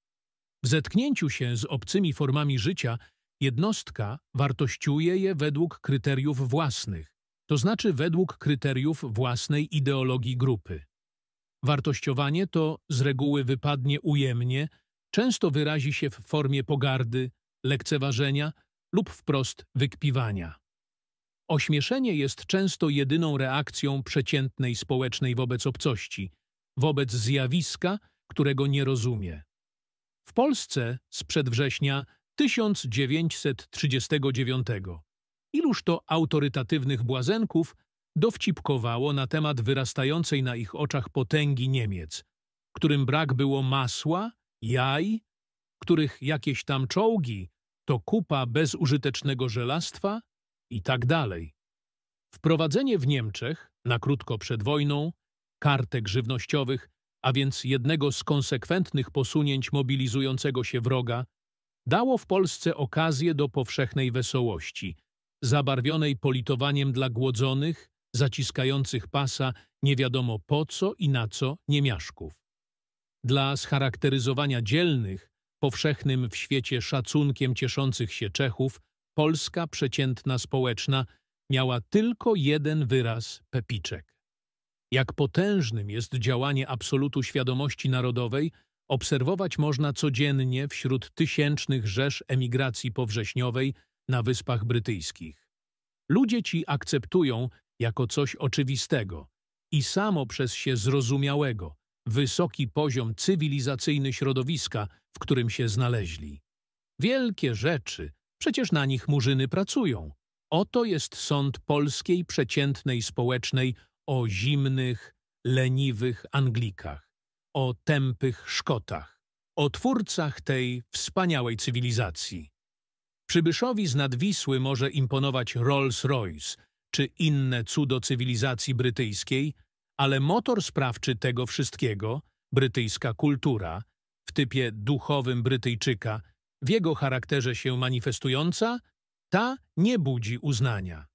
W zetknięciu się z obcymi formami życia jednostka wartościuje je według kryteriów własnych, to znaczy według kryteriów własnej ideologii grupy. Wartościowanie to z reguły wypadnie ujemnie, często wyrazi się w formie pogardy, lekceważenia lub wprost wykpiwania. Ośmieszenie jest często jedyną reakcją przeciętnej społecznej wobec obcości, wobec zjawiska, którego nie rozumie. W Polsce z przedwrześnia 1939 Iluż to autorytatywnych błazenków dowcipkowało na temat wyrastającej na ich oczach potęgi Niemiec, którym brak było masła, jaj, których jakieś tam czołgi to kupa bezużytecznego żelastwa i tak dalej. Wprowadzenie w Niemczech, na krótko przed wojną, kartek żywnościowych, a więc jednego z konsekwentnych posunięć mobilizującego się wroga, dało w Polsce okazję do powszechnej wesołości – zabarwionej politowaniem dla głodzonych, zaciskających pasa nie wiadomo po co i na co niemiaszków. Dla scharakteryzowania dzielnych, powszechnym w świecie szacunkiem cieszących się Czechów, Polska przeciętna społeczna miała tylko jeden wyraz – pepiczek. Jak potężnym jest działanie absolutu świadomości narodowej, obserwować można codziennie wśród tysięcznych rzesz emigracji powrześniowej – na Wyspach Brytyjskich. Ludzie ci akceptują jako coś oczywistego i samo przez się zrozumiałego, wysoki poziom cywilizacyjny środowiska, w którym się znaleźli. Wielkie rzeczy, przecież na nich murzyny pracują. Oto jest sąd polskiej przeciętnej społecznej o zimnych, leniwych Anglikach, o tępych Szkotach, o twórcach tej wspaniałej cywilizacji. Przybyszowi z Nadwisły może imponować Rolls-Royce czy inne cudo cywilizacji brytyjskiej, ale motor sprawczy tego wszystkiego, brytyjska kultura, w typie duchowym Brytyjczyka, w jego charakterze się manifestująca, ta nie budzi uznania.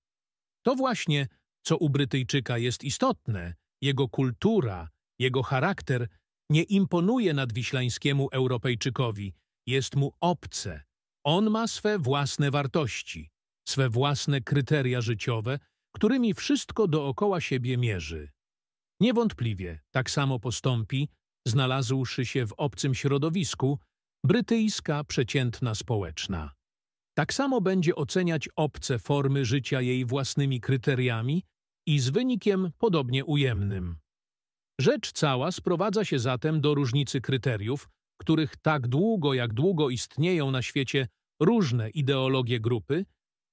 To właśnie, co u Brytyjczyka jest istotne, jego kultura, jego charakter nie imponuje nadwiślańskiemu Europejczykowi, jest mu obce, on ma swe własne wartości, swe własne kryteria życiowe, którymi wszystko dookoła siebie mierzy. Niewątpliwie tak samo postąpi, znalazłszy się w obcym środowisku, brytyjska przeciętna społeczna. Tak samo będzie oceniać obce formy życia jej własnymi kryteriami i z wynikiem podobnie ujemnym. Rzecz cała sprowadza się zatem do różnicy kryteriów, których tak długo jak długo istnieją na świecie różne ideologie grupy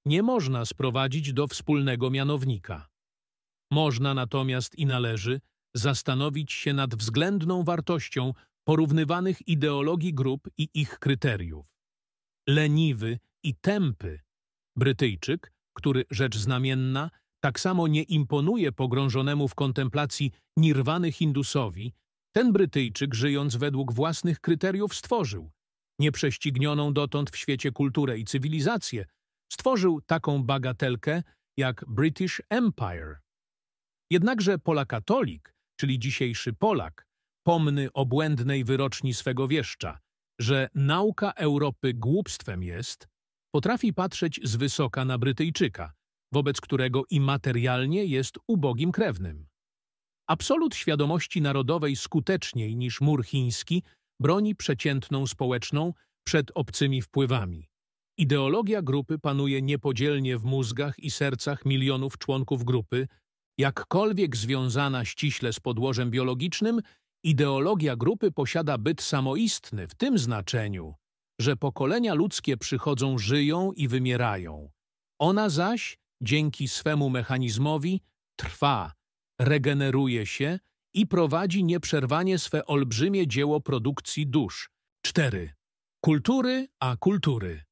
nie można sprowadzić do wspólnego mianownika. Można natomiast i należy zastanowić się nad względną wartością porównywanych ideologii grup i ich kryteriów. Leniwy i tępy Brytyjczyk, który rzecz znamienna, tak samo nie imponuje pogrążonemu w kontemplacji nirwany Hindusowi, ten Brytyjczyk, żyjąc według własnych kryteriów, stworzył nieprześcignioną dotąd w świecie kulturę i cywilizację, stworzył taką bagatelkę jak British Empire. Jednakże Polakatolik, czyli dzisiejszy Polak, pomny obłędnej wyroczni swego wieszcza, że nauka Europy głupstwem jest, potrafi patrzeć z wysoka na Brytyjczyka, wobec którego i materialnie jest ubogim krewnym. Absolut świadomości narodowej skuteczniej niż mur chiński broni przeciętną społeczną przed obcymi wpływami. Ideologia grupy panuje niepodzielnie w mózgach i sercach milionów członków grupy, jakkolwiek związana ściśle z podłożem biologicznym, ideologia grupy posiada byt samoistny w tym znaczeniu, że pokolenia ludzkie przychodzą, żyją i wymierają. Ona zaś, dzięki swemu mechanizmowi, trwa, regeneruje się i prowadzi nieprzerwanie swe olbrzymie dzieło produkcji dusz. 4. Kultury a kultury.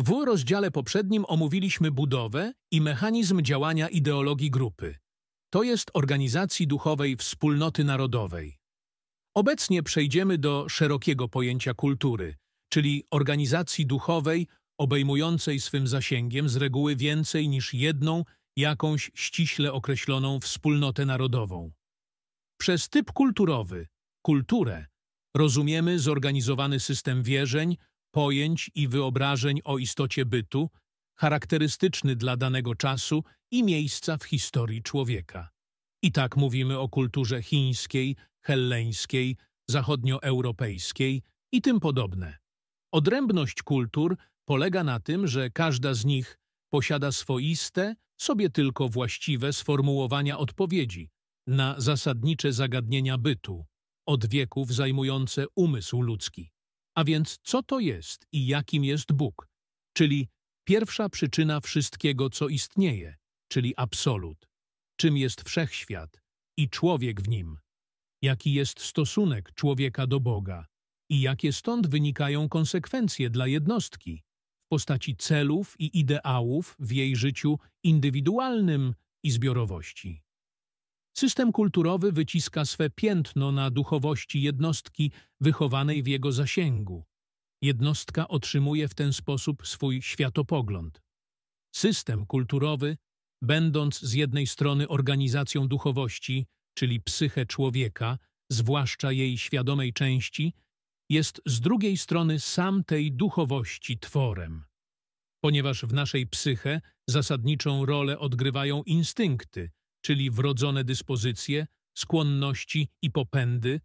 W rozdziale poprzednim omówiliśmy budowę i mechanizm działania ideologii grupy. To jest organizacji duchowej wspólnoty narodowej. Obecnie przejdziemy do szerokiego pojęcia kultury, czyli organizacji duchowej obejmującej swym zasięgiem z reguły więcej niż jedną, jakąś ściśle określoną wspólnotę narodową. Przez typ kulturowy, kulturę, rozumiemy zorganizowany system wierzeń, pojęć i wyobrażeń o istocie bytu, charakterystyczny dla danego czasu i miejsca w historii człowieka. I tak mówimy o kulturze chińskiej, helleńskiej, zachodnioeuropejskiej i tym podobne. Odrębność kultur polega na tym, że każda z nich posiada swoiste, sobie tylko właściwe sformułowania odpowiedzi, na zasadnicze zagadnienia bytu, od wieków zajmujące umysł ludzki. A więc co to jest i jakim jest Bóg, czyli pierwsza przyczyna wszystkiego, co istnieje, czyli absolut, czym jest wszechświat i człowiek w nim, jaki jest stosunek człowieka do Boga i jakie stąd wynikają konsekwencje dla jednostki w postaci celów i ideałów w jej życiu indywidualnym i zbiorowości. System kulturowy wyciska swe piętno na duchowości jednostki wychowanej w jego zasięgu. Jednostka otrzymuje w ten sposób swój światopogląd. System kulturowy, będąc z jednej strony organizacją duchowości, czyli psychę człowieka, zwłaszcza jej świadomej części, jest z drugiej strony sam tej duchowości tworem. Ponieważ w naszej psyche zasadniczą rolę odgrywają instynkty – czyli wrodzone dyspozycje, skłonności i popędy,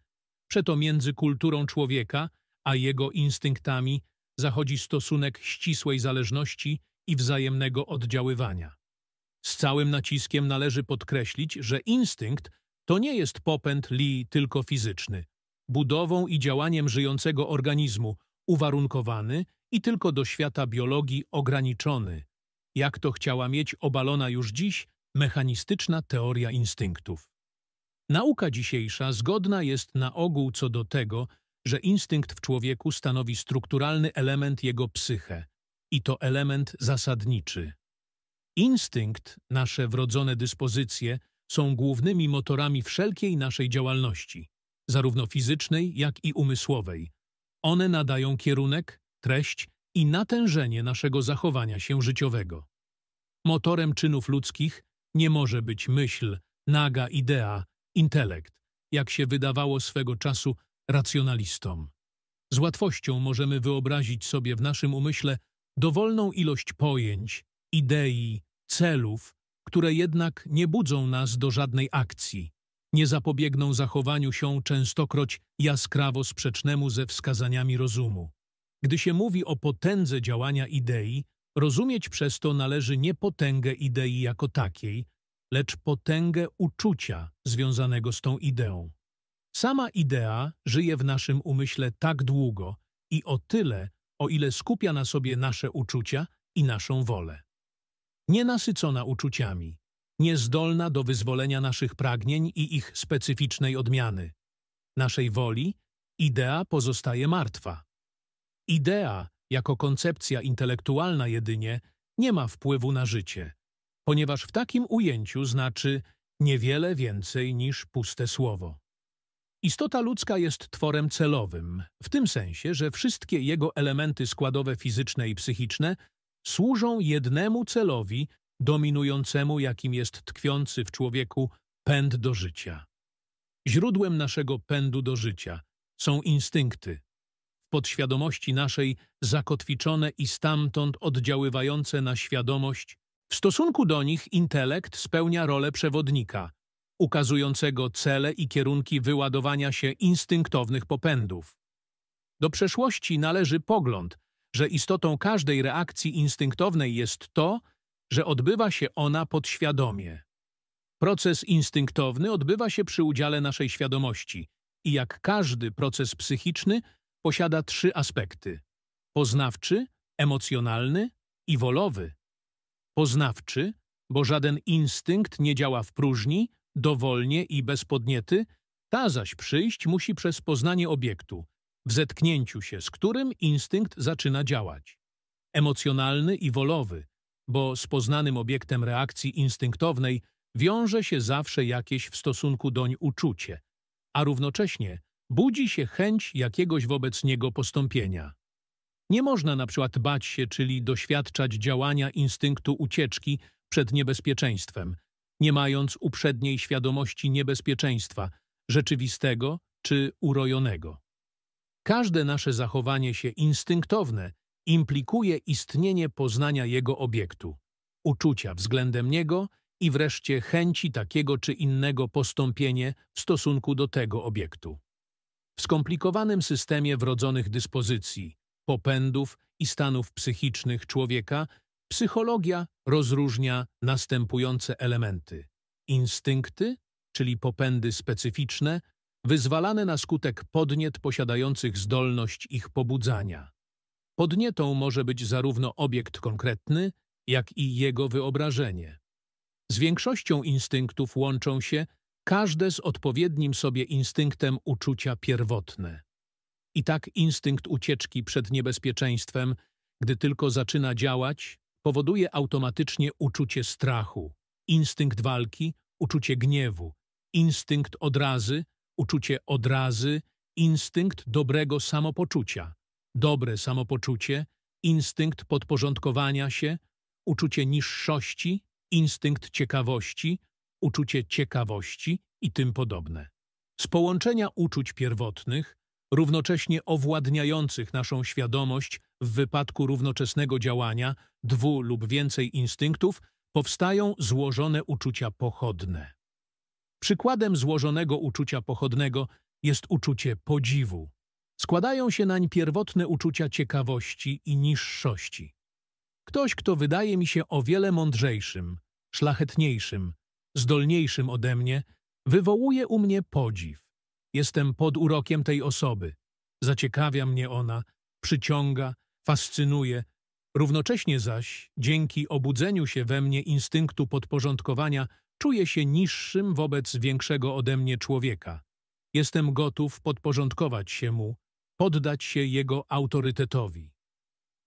przeto między kulturą człowieka a jego instynktami zachodzi stosunek ścisłej zależności i wzajemnego oddziaływania. Z całym naciskiem należy podkreślić, że instynkt to nie jest popęd li tylko fizyczny, budową i działaniem żyjącego organizmu uwarunkowany i tylko do świata biologii ograniczony, jak to chciała mieć obalona już dziś Mechanistyczna teoria instynktów. Nauka dzisiejsza zgodna jest na ogół co do tego, że instynkt w człowieku stanowi strukturalny element jego psyche i to element zasadniczy. Instynkt, nasze wrodzone dyspozycje, są głównymi motorami wszelkiej naszej działalności, zarówno fizycznej, jak i umysłowej. One nadają kierunek, treść i natężenie naszego zachowania się życiowego. Motorem czynów ludzkich nie może być myśl, naga idea, intelekt, jak się wydawało swego czasu racjonalistom. Z łatwością możemy wyobrazić sobie w naszym umyśle dowolną ilość pojęć, idei, celów, które jednak nie budzą nas do żadnej akcji, nie zapobiegną zachowaniu się częstokroć jaskrawo sprzecznemu ze wskazaniami rozumu. Gdy się mówi o potędze działania idei, Rozumieć przez to należy nie potęgę idei jako takiej, lecz potęgę uczucia związanego z tą ideą. Sama idea żyje w naszym umyśle tak długo i o tyle, o ile skupia na sobie nasze uczucia i naszą wolę. Nienasycona uczuciami, niezdolna do wyzwolenia naszych pragnień i ich specyficznej odmiany. Naszej woli idea pozostaje martwa. Idea jako koncepcja intelektualna jedynie, nie ma wpływu na życie, ponieważ w takim ujęciu znaczy niewiele więcej niż puste słowo. Istota ludzka jest tworem celowym, w tym sensie, że wszystkie jego elementy składowe fizyczne i psychiczne służą jednemu celowi dominującemu, jakim jest tkwiący w człowieku pęd do życia. Źródłem naszego pędu do życia są instynkty, podświadomości naszej zakotwiczone i stamtąd oddziaływające na świadomość, w stosunku do nich intelekt spełnia rolę przewodnika, ukazującego cele i kierunki wyładowania się instynktownych popędów. Do przeszłości należy pogląd, że istotą każdej reakcji instynktownej jest to, że odbywa się ona podświadomie. Proces instynktowny odbywa się przy udziale naszej świadomości i jak każdy proces psychiczny posiada trzy aspekty: poznawczy, emocjonalny i wolowy. Poznawczy, bo żaden instynkt nie działa w próżni, dowolnie i bez podniety, ta zaś przyjść musi przez poznanie obiektu, w zetknięciu się z którym instynkt zaczyna działać. Emocjonalny i wolowy, bo z poznanym obiektem reakcji instynktownej wiąże się zawsze jakieś w stosunku doń uczucie, a równocześnie budzi się chęć jakiegoś wobec niego postąpienia. Nie można na przykład bać się, czyli doświadczać działania instynktu ucieczki przed niebezpieczeństwem, nie mając uprzedniej świadomości niebezpieczeństwa, rzeczywistego czy urojonego. Każde nasze zachowanie się instynktowne implikuje istnienie poznania jego obiektu, uczucia względem niego i wreszcie chęci takiego czy innego postąpienie w stosunku do tego obiektu. W skomplikowanym systemie wrodzonych dyspozycji, popędów i stanów psychicznych człowieka psychologia rozróżnia następujące elementy. Instynkty, czyli popędy specyficzne, wyzwalane na skutek podniet posiadających zdolność ich pobudzania. Podnietą może być zarówno obiekt konkretny, jak i jego wyobrażenie. Z większością instynktów łączą się Każde z odpowiednim sobie instynktem uczucia pierwotne. I tak instynkt ucieczki przed niebezpieczeństwem, gdy tylko zaczyna działać, powoduje automatycznie uczucie strachu, instynkt walki, uczucie gniewu, instynkt odrazy, uczucie odrazy, instynkt dobrego samopoczucia, dobre samopoczucie, instynkt podporządkowania się, uczucie niższości, instynkt ciekawości, uczucie ciekawości i tym podobne. Z połączenia uczuć pierwotnych, równocześnie owładniających naszą świadomość w wypadku równoczesnego działania dwu lub więcej instynktów, powstają złożone uczucia pochodne. Przykładem złożonego uczucia pochodnego jest uczucie podziwu. Składają się nań pierwotne uczucia ciekawości i niższości. Ktoś, kto wydaje mi się o wiele mądrzejszym, szlachetniejszym, zdolniejszym ode mnie, wywołuje u mnie podziw. Jestem pod urokiem tej osoby. Zaciekawia mnie ona, przyciąga, fascynuje. Równocześnie zaś, dzięki obudzeniu się we mnie instynktu podporządkowania, czuję się niższym wobec większego ode mnie człowieka. Jestem gotów podporządkować się mu, poddać się jego autorytetowi.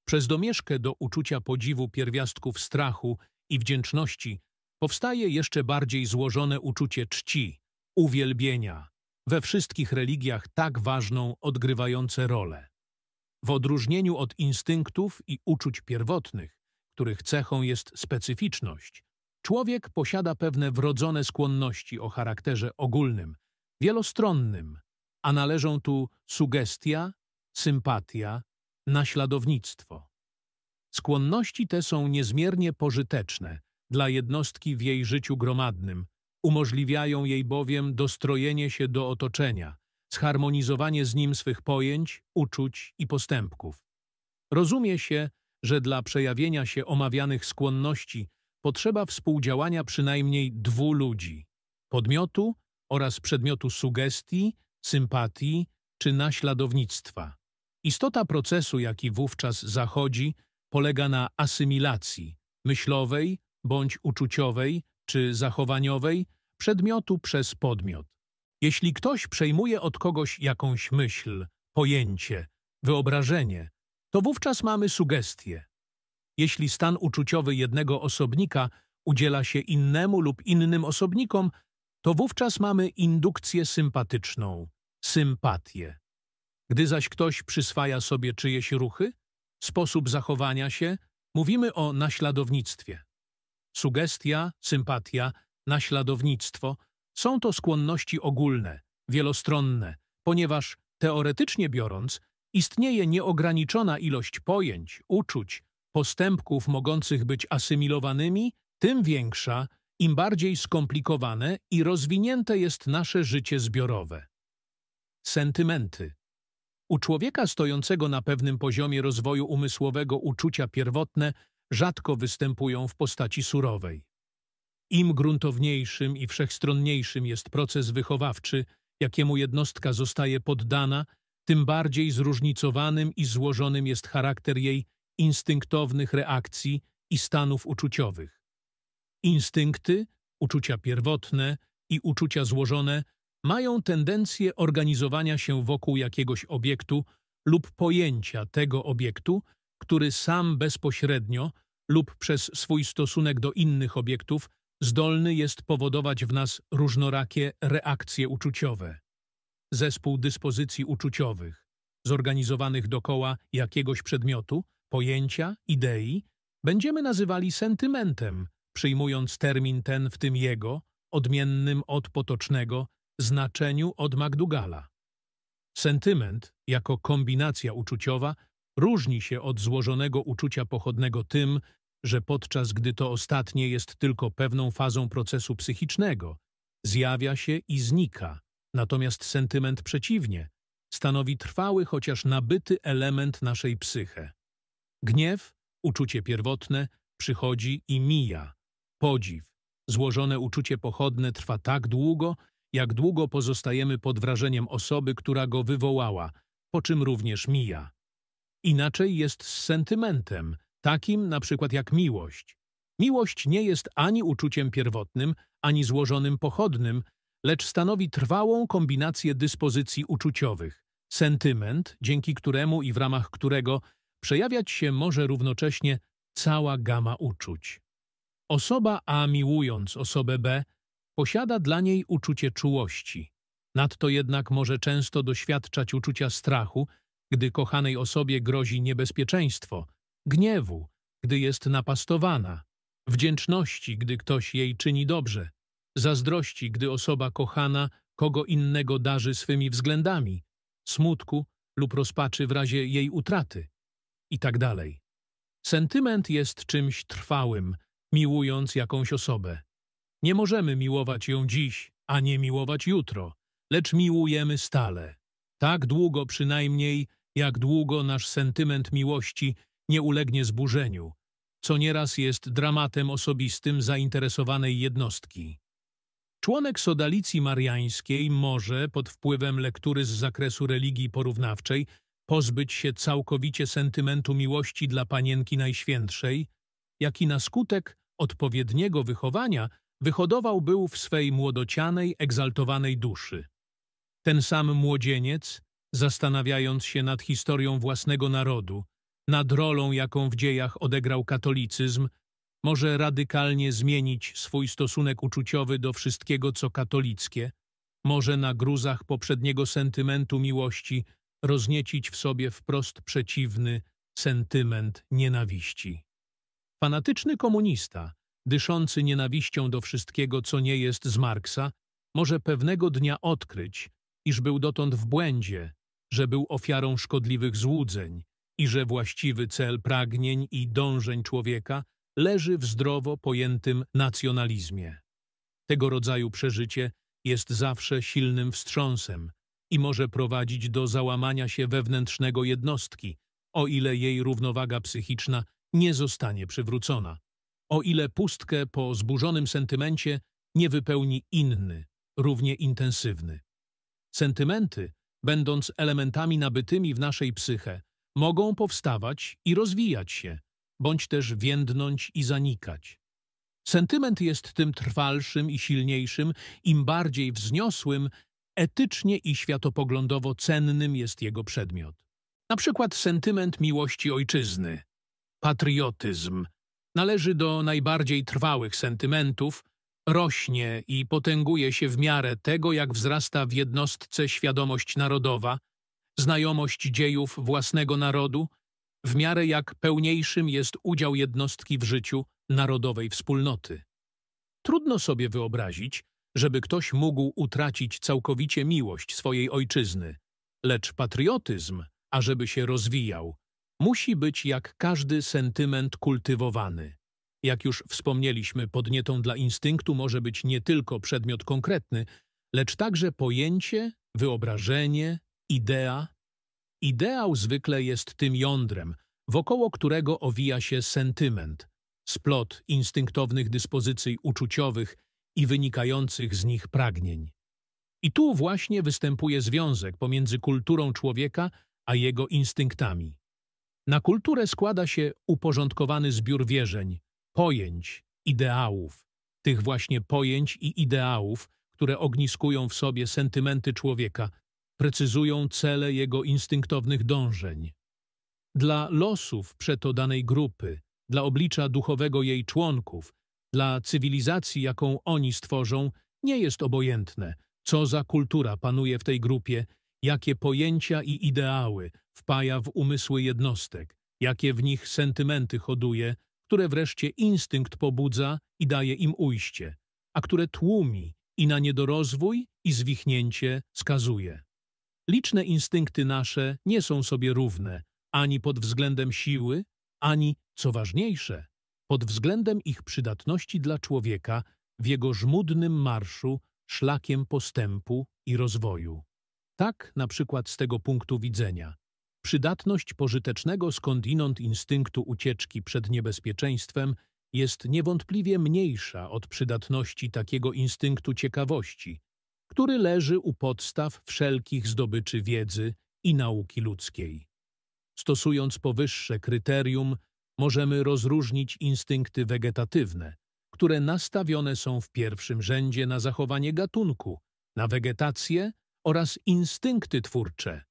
Przez domieszkę do uczucia podziwu pierwiastków strachu i wdzięczności powstaje jeszcze bardziej złożone uczucie czci, uwielbienia, we wszystkich religiach tak ważną odgrywające rolę. W odróżnieniu od instynktów i uczuć pierwotnych, których cechą jest specyficzność, człowiek posiada pewne wrodzone skłonności o charakterze ogólnym, wielostronnym, a należą tu sugestia, sympatia, naśladownictwo. Skłonności te są niezmiernie pożyteczne – dla jednostki w jej życiu gromadnym. Umożliwiają jej bowiem dostrojenie się do otoczenia, zharmonizowanie z nim swych pojęć, uczuć i postępków. Rozumie się, że dla przejawienia się omawianych skłonności potrzeba współdziałania przynajmniej dwu ludzi podmiotu oraz przedmiotu sugestii, sympatii czy naśladownictwa. Istota procesu, jaki wówczas zachodzi, polega na asymilacji myślowej, bądź uczuciowej czy zachowaniowej przedmiotu przez podmiot. Jeśli ktoś przejmuje od kogoś jakąś myśl, pojęcie, wyobrażenie, to wówczas mamy sugestie. Jeśli stan uczuciowy jednego osobnika udziela się innemu lub innym osobnikom, to wówczas mamy indukcję sympatyczną, sympatię. Gdy zaś ktoś przyswaja sobie czyjeś ruchy, sposób zachowania się, mówimy o naśladownictwie. Sugestia, sympatia, naśladownictwo są to skłonności ogólne, wielostronne, ponieważ teoretycznie biorąc istnieje nieograniczona ilość pojęć, uczuć, postępków mogących być asymilowanymi, tym większa, im bardziej skomplikowane i rozwinięte jest nasze życie zbiorowe. Sentymenty. U człowieka stojącego na pewnym poziomie rozwoju umysłowego uczucia pierwotne rzadko występują w postaci surowej. Im gruntowniejszym i wszechstronniejszym jest proces wychowawczy, jakiemu jednostka zostaje poddana, tym bardziej zróżnicowanym i złożonym jest charakter jej instynktownych reakcji i stanów uczuciowych. Instynkty, uczucia pierwotne i uczucia złożone mają tendencję organizowania się wokół jakiegoś obiektu lub pojęcia tego obiektu, który sam bezpośrednio lub przez swój stosunek do innych obiektów zdolny jest powodować w nas różnorakie reakcje uczuciowe. Zespół dyspozycji uczuciowych, zorganizowanych dokoła jakiegoś przedmiotu, pojęcia, idei, będziemy nazywali sentymentem, przyjmując termin ten w tym jego, odmiennym od potocznego, znaczeniu od MacDougalla. Sentyment, jako kombinacja uczuciowa, różni się od złożonego uczucia pochodnego tym, że podczas gdy to ostatnie jest tylko pewną fazą procesu psychicznego, zjawia się i znika, natomiast sentyment przeciwnie, stanowi trwały, chociaż nabyty element naszej psyche. Gniew, uczucie pierwotne, przychodzi i mija. Podziw, złożone uczucie pochodne trwa tak długo, jak długo pozostajemy pod wrażeniem osoby, która go wywołała, po czym również mija. Inaczej jest z sentymentem, takim na przykład jak miłość. Miłość nie jest ani uczuciem pierwotnym, ani złożonym pochodnym, lecz stanowi trwałą kombinację dyspozycji uczuciowych. Sentyment, dzięki któremu i w ramach którego przejawiać się może równocześnie cała gama uczuć. Osoba A miłując osobę B posiada dla niej uczucie czułości. Nadto jednak może często doświadczać uczucia strachu, gdy kochanej osobie grozi niebezpieczeństwo, gniewu, gdy jest napastowana, wdzięczności, gdy ktoś jej czyni dobrze, zazdrości, gdy osoba kochana kogo innego darzy swymi względami, smutku lub rozpaczy w razie jej utraty itd. Tak Sentyment jest czymś trwałym, miłując jakąś osobę. Nie możemy miłować ją dziś, a nie miłować jutro, lecz miłujemy stale. Tak długo przynajmniej, jak długo nasz sentyment miłości nie ulegnie zburzeniu, co nieraz jest dramatem osobistym zainteresowanej jednostki. Członek Sodalicji Mariańskiej może, pod wpływem lektury z zakresu religii porównawczej, pozbyć się całkowicie sentymentu miłości dla Panienki Najświętszej, jaki na skutek odpowiedniego wychowania wyhodował był w swej młodocianej, egzaltowanej duszy. Ten sam młodzieniec, zastanawiając się nad historią własnego narodu, nad rolą, jaką w dziejach odegrał katolicyzm, może radykalnie zmienić swój stosunek uczuciowy do wszystkiego, co katolickie, może na gruzach poprzedniego sentymentu miłości rozniecić w sobie wprost przeciwny sentyment nienawiści. Fanatyczny komunista, dyszący nienawiścią do wszystkiego, co nie jest z Marksa, może pewnego dnia odkryć, iż był dotąd w błędzie że był ofiarą szkodliwych złudzeń i że właściwy cel pragnień i dążeń człowieka leży w zdrowo pojętym nacjonalizmie. Tego rodzaju przeżycie jest zawsze silnym wstrząsem i może prowadzić do załamania się wewnętrznego jednostki, o ile jej równowaga psychiczna nie zostanie przywrócona, o ile pustkę po zburzonym sentymencie nie wypełni inny, równie intensywny. Sentymenty będąc elementami nabytymi w naszej psyche, mogą powstawać i rozwijać się, bądź też więdnąć i zanikać. Sentyment jest tym trwalszym i silniejszym, im bardziej wzniosłym, etycznie i światopoglądowo cennym jest jego przedmiot. Na przykład sentyment miłości ojczyzny, patriotyzm, należy do najbardziej trwałych sentymentów, rośnie i potęguje się w miarę tego, jak wzrasta w jednostce świadomość narodowa, znajomość dziejów własnego narodu, w miarę jak pełniejszym jest udział jednostki w życiu narodowej wspólnoty. Trudno sobie wyobrazić, żeby ktoś mógł utracić całkowicie miłość swojej ojczyzny, lecz patriotyzm, ażeby się rozwijał, musi być jak każdy sentyment kultywowany. Jak już wspomnieliśmy, podnietą dla instynktu może być nie tylko przedmiot konkretny, lecz także pojęcie, wyobrażenie, idea. Ideał zwykle jest tym jądrem, wokoło którego owija się sentyment, splot instynktownych dyspozycji uczuciowych i wynikających z nich pragnień. I tu właśnie występuje związek pomiędzy kulturą człowieka a jego instynktami. Na kulturę składa się uporządkowany zbiór wierzeń, pojęć, ideałów, tych właśnie pojęć i ideałów, które ogniskują w sobie sentymenty człowieka, precyzują cele jego instynktownych dążeń. Dla losów przeto danej grupy, dla oblicza duchowego jej członków, dla cywilizacji, jaką oni stworzą, nie jest obojętne, co za kultura panuje w tej grupie, jakie pojęcia i ideały wpaja w umysły jednostek, jakie w nich sentymenty hoduje, które wreszcie instynkt pobudza i daje im ujście, a które tłumi i na niedorozwój i zwichnięcie skazuje. Liczne instynkty nasze nie są sobie równe, ani pod względem siły, ani, co ważniejsze, pod względem ich przydatności dla człowieka w jego żmudnym marszu, szlakiem postępu i rozwoju. Tak na przykład z tego punktu widzenia – Przydatność pożytecznego skądinąd instynktu ucieczki przed niebezpieczeństwem jest niewątpliwie mniejsza od przydatności takiego instynktu ciekawości, który leży u podstaw wszelkich zdobyczy wiedzy i nauki ludzkiej. Stosując powyższe kryterium, możemy rozróżnić instynkty wegetatywne, które nastawione są w pierwszym rzędzie na zachowanie gatunku, na wegetację oraz instynkty twórcze,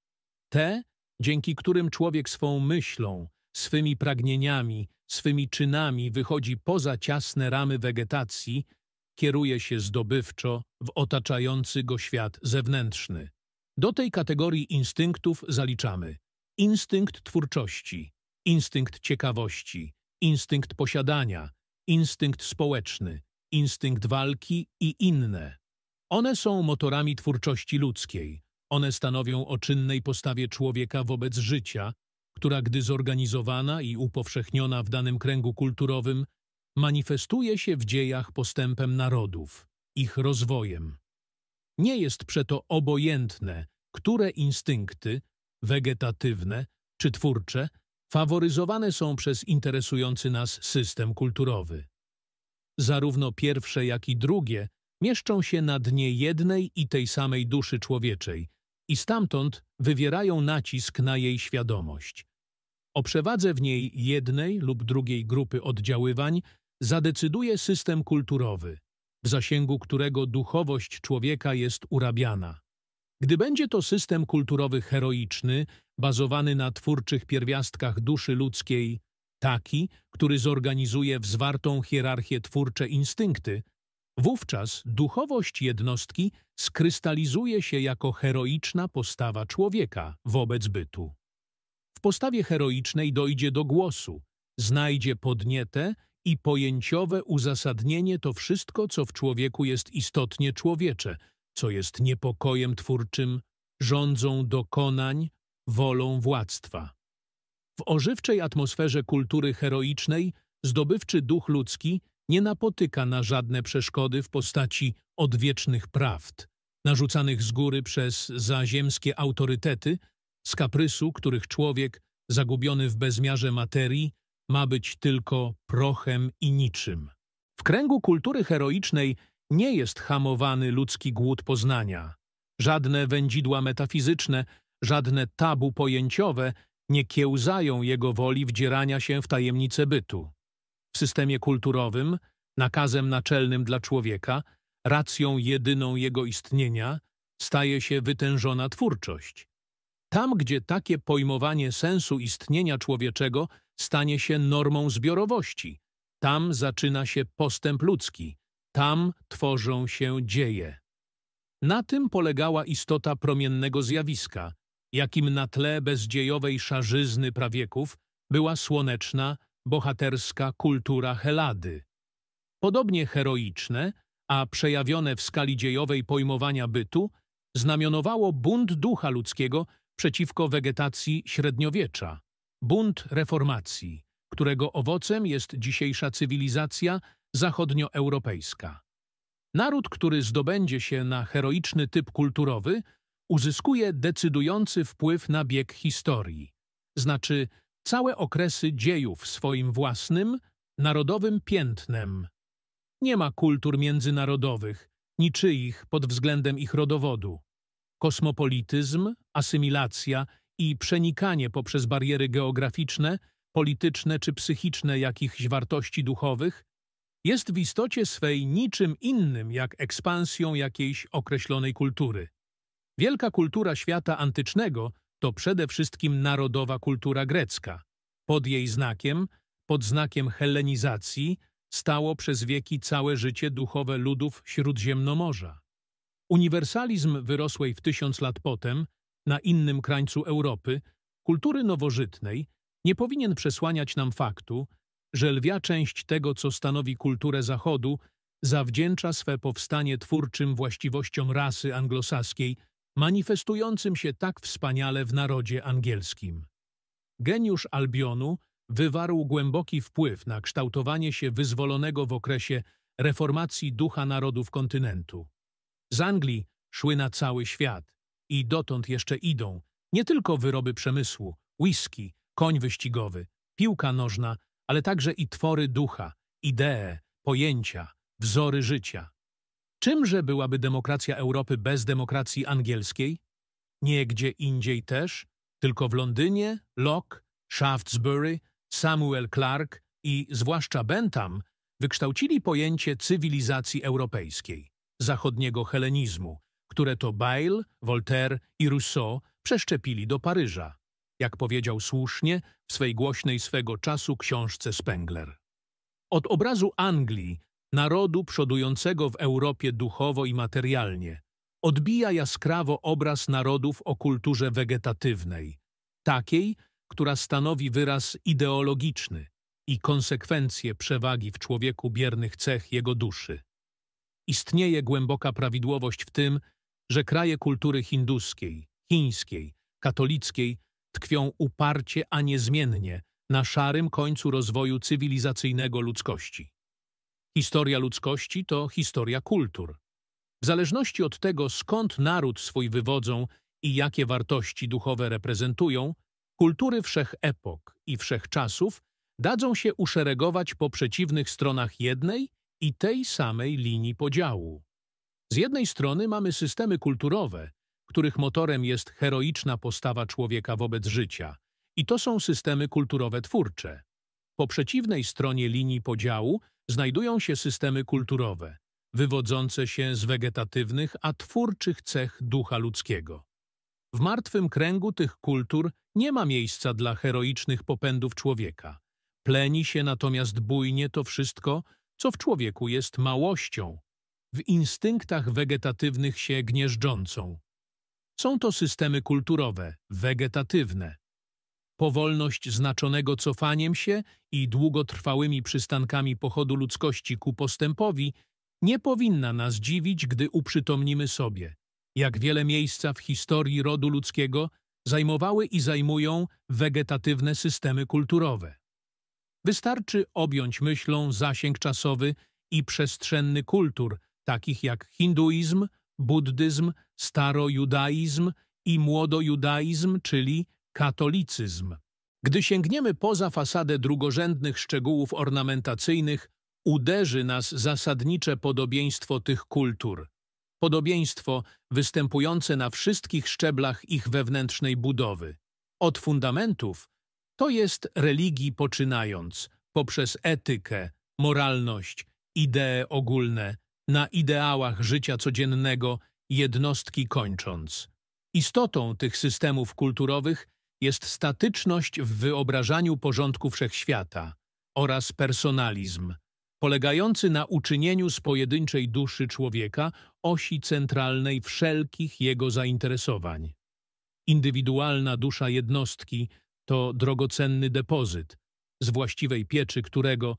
te, dzięki którym człowiek swą myślą, swymi pragnieniami, swymi czynami wychodzi poza ciasne ramy wegetacji, kieruje się zdobywczo w otaczający go świat zewnętrzny. Do tej kategorii instynktów zaliczamy instynkt twórczości, instynkt ciekawości, instynkt posiadania, instynkt społeczny, instynkt walki i inne. One są motorami twórczości ludzkiej, one stanowią o czynnej postawie człowieka wobec życia, która gdy zorganizowana i upowszechniona w danym kręgu kulturowym, manifestuje się w dziejach postępem narodów, ich rozwojem. Nie jest przeto obojętne, które instynkty, wegetatywne czy twórcze, faworyzowane są przez interesujący nas system kulturowy. Zarówno pierwsze, jak i drugie mieszczą się na dnie jednej i tej samej duszy człowieczej – i stamtąd wywierają nacisk na jej świadomość. O przewadze w niej jednej lub drugiej grupy oddziaływań zadecyduje system kulturowy, w zasięgu którego duchowość człowieka jest urabiana. Gdy będzie to system kulturowy heroiczny, bazowany na twórczych pierwiastkach duszy ludzkiej, taki, który zorganizuje wzwartą hierarchię twórcze instynkty, Wówczas duchowość jednostki skrystalizuje się jako heroiczna postawa człowieka wobec bytu. W postawie heroicznej dojdzie do głosu, znajdzie podnietę i pojęciowe uzasadnienie to wszystko, co w człowieku jest istotnie człowiecze, co jest niepokojem twórczym, rządzą dokonań, wolą władztwa. W ożywczej atmosferze kultury heroicznej zdobywczy duch ludzki nie napotyka na żadne przeszkody w postaci odwiecznych prawd, narzucanych z góry przez zaziemskie autorytety, z kaprysu, których człowiek, zagubiony w bezmiarze materii, ma być tylko prochem i niczym. W kręgu kultury heroicznej nie jest hamowany ludzki głód poznania. Żadne wędzidła metafizyczne, żadne tabu pojęciowe nie kiełzają jego woli wdzierania się w tajemnice bytu w systemie kulturowym, nakazem naczelnym dla człowieka, racją jedyną jego istnienia, staje się wytężona twórczość. Tam, gdzie takie pojmowanie sensu istnienia człowieczego stanie się normą zbiorowości, tam zaczyna się postęp ludzki, tam tworzą się dzieje. Na tym polegała istota promiennego zjawiska, jakim na tle bezdziejowej szarzyzny prawieków była słoneczna, bohaterska kultura Helady. Podobnie heroiczne, a przejawione w skali dziejowej pojmowania bytu, znamionowało bunt ducha ludzkiego przeciwko wegetacji średniowiecza, bunt reformacji, którego owocem jest dzisiejsza cywilizacja zachodnioeuropejska. Naród, który zdobędzie się na heroiczny typ kulturowy, uzyskuje decydujący wpływ na bieg historii, znaczy całe okresy dziejów swoim własnym, narodowym piętnem. Nie ma kultur międzynarodowych, niczyich pod względem ich rodowodu. Kosmopolityzm, asymilacja i przenikanie poprzez bariery geograficzne, polityczne czy psychiczne jakichś wartości duchowych jest w istocie swej niczym innym jak ekspansją jakiejś określonej kultury. Wielka kultura świata antycznego to przede wszystkim narodowa kultura grecka. Pod jej znakiem, pod znakiem hellenizacji, stało przez wieki całe życie duchowe ludów Śródziemnomorza. Uniwersalizm wyrosłej w tysiąc lat potem, na innym krańcu Europy, kultury nowożytnej, nie powinien przesłaniać nam faktu, że lwia część tego, co stanowi kulturę Zachodu, zawdzięcza swe powstanie twórczym właściwościom rasy anglosaskiej – manifestującym się tak wspaniale w narodzie angielskim. Geniusz Albionu wywarł głęboki wpływ na kształtowanie się wyzwolonego w okresie reformacji ducha narodów kontynentu. Z Anglii szły na cały świat i dotąd jeszcze idą nie tylko wyroby przemysłu, whisky, koń wyścigowy, piłka nożna, ale także i twory ducha, idee, pojęcia, wzory życia. Czymże byłaby demokracja Europy bez demokracji angielskiej? Nie gdzie indziej też, tylko w Londynie, Locke, Shaftesbury, Samuel Clark i zwłaszcza Bentham wykształcili pojęcie cywilizacji europejskiej, zachodniego helenizmu, które to Bayle, Voltaire i Rousseau przeszczepili do Paryża, jak powiedział słusznie w swej głośnej swego czasu książce Spengler. Od obrazu Anglii narodu przodującego w Europie duchowo i materialnie, odbija jaskrawo obraz narodów o kulturze wegetatywnej, takiej, która stanowi wyraz ideologiczny i konsekwencje przewagi w człowieku biernych cech jego duszy. Istnieje głęboka prawidłowość w tym, że kraje kultury hinduskiej, chińskiej, katolickiej tkwią uparcie, a niezmiennie na szarym końcu rozwoju cywilizacyjnego ludzkości. Historia ludzkości to historia kultur. W zależności od tego, skąd naród swój wywodzą i jakie wartości duchowe reprezentują, kultury wszech epok i wszech czasów dadzą się uszeregować po przeciwnych stronach jednej i tej samej linii podziału. Z jednej strony mamy systemy kulturowe, których motorem jest heroiczna postawa człowieka wobec życia, i to są systemy kulturowe twórcze. Po przeciwnej stronie linii podziału znajdują się systemy kulturowe, wywodzące się z wegetatywnych, a twórczych cech ducha ludzkiego. W martwym kręgu tych kultur nie ma miejsca dla heroicznych popędów człowieka. Pleni się natomiast bujnie to wszystko, co w człowieku jest małością, w instynktach wegetatywnych się gnieżdżącą. Są to systemy kulturowe, wegetatywne, Powolność znaczonego cofaniem się i długotrwałymi przystankami pochodu ludzkości ku postępowi nie powinna nas dziwić, gdy uprzytomnimy sobie, jak wiele miejsca w historii rodu ludzkiego zajmowały i zajmują wegetatywne systemy kulturowe. Wystarczy objąć myślą zasięg czasowy i przestrzenny kultur, takich jak hinduizm, buddyzm, starojudaizm i młodojudaizm, czyli Katolicyzm. Gdy sięgniemy poza fasadę drugorzędnych szczegółów ornamentacyjnych, uderzy nas zasadnicze podobieństwo tych kultur. Podobieństwo występujące na wszystkich szczeblach ich wewnętrznej budowy. Od fundamentów, to jest religii poczynając, poprzez etykę, moralność, idee ogólne, na ideałach życia codziennego, jednostki kończąc. Istotą tych systemów kulturowych jest statyczność w wyobrażaniu porządku wszechświata oraz personalizm, polegający na uczynieniu z pojedynczej duszy człowieka osi centralnej wszelkich jego zainteresowań. Indywidualna dusza jednostki to drogocenny depozyt, z właściwej pieczy którego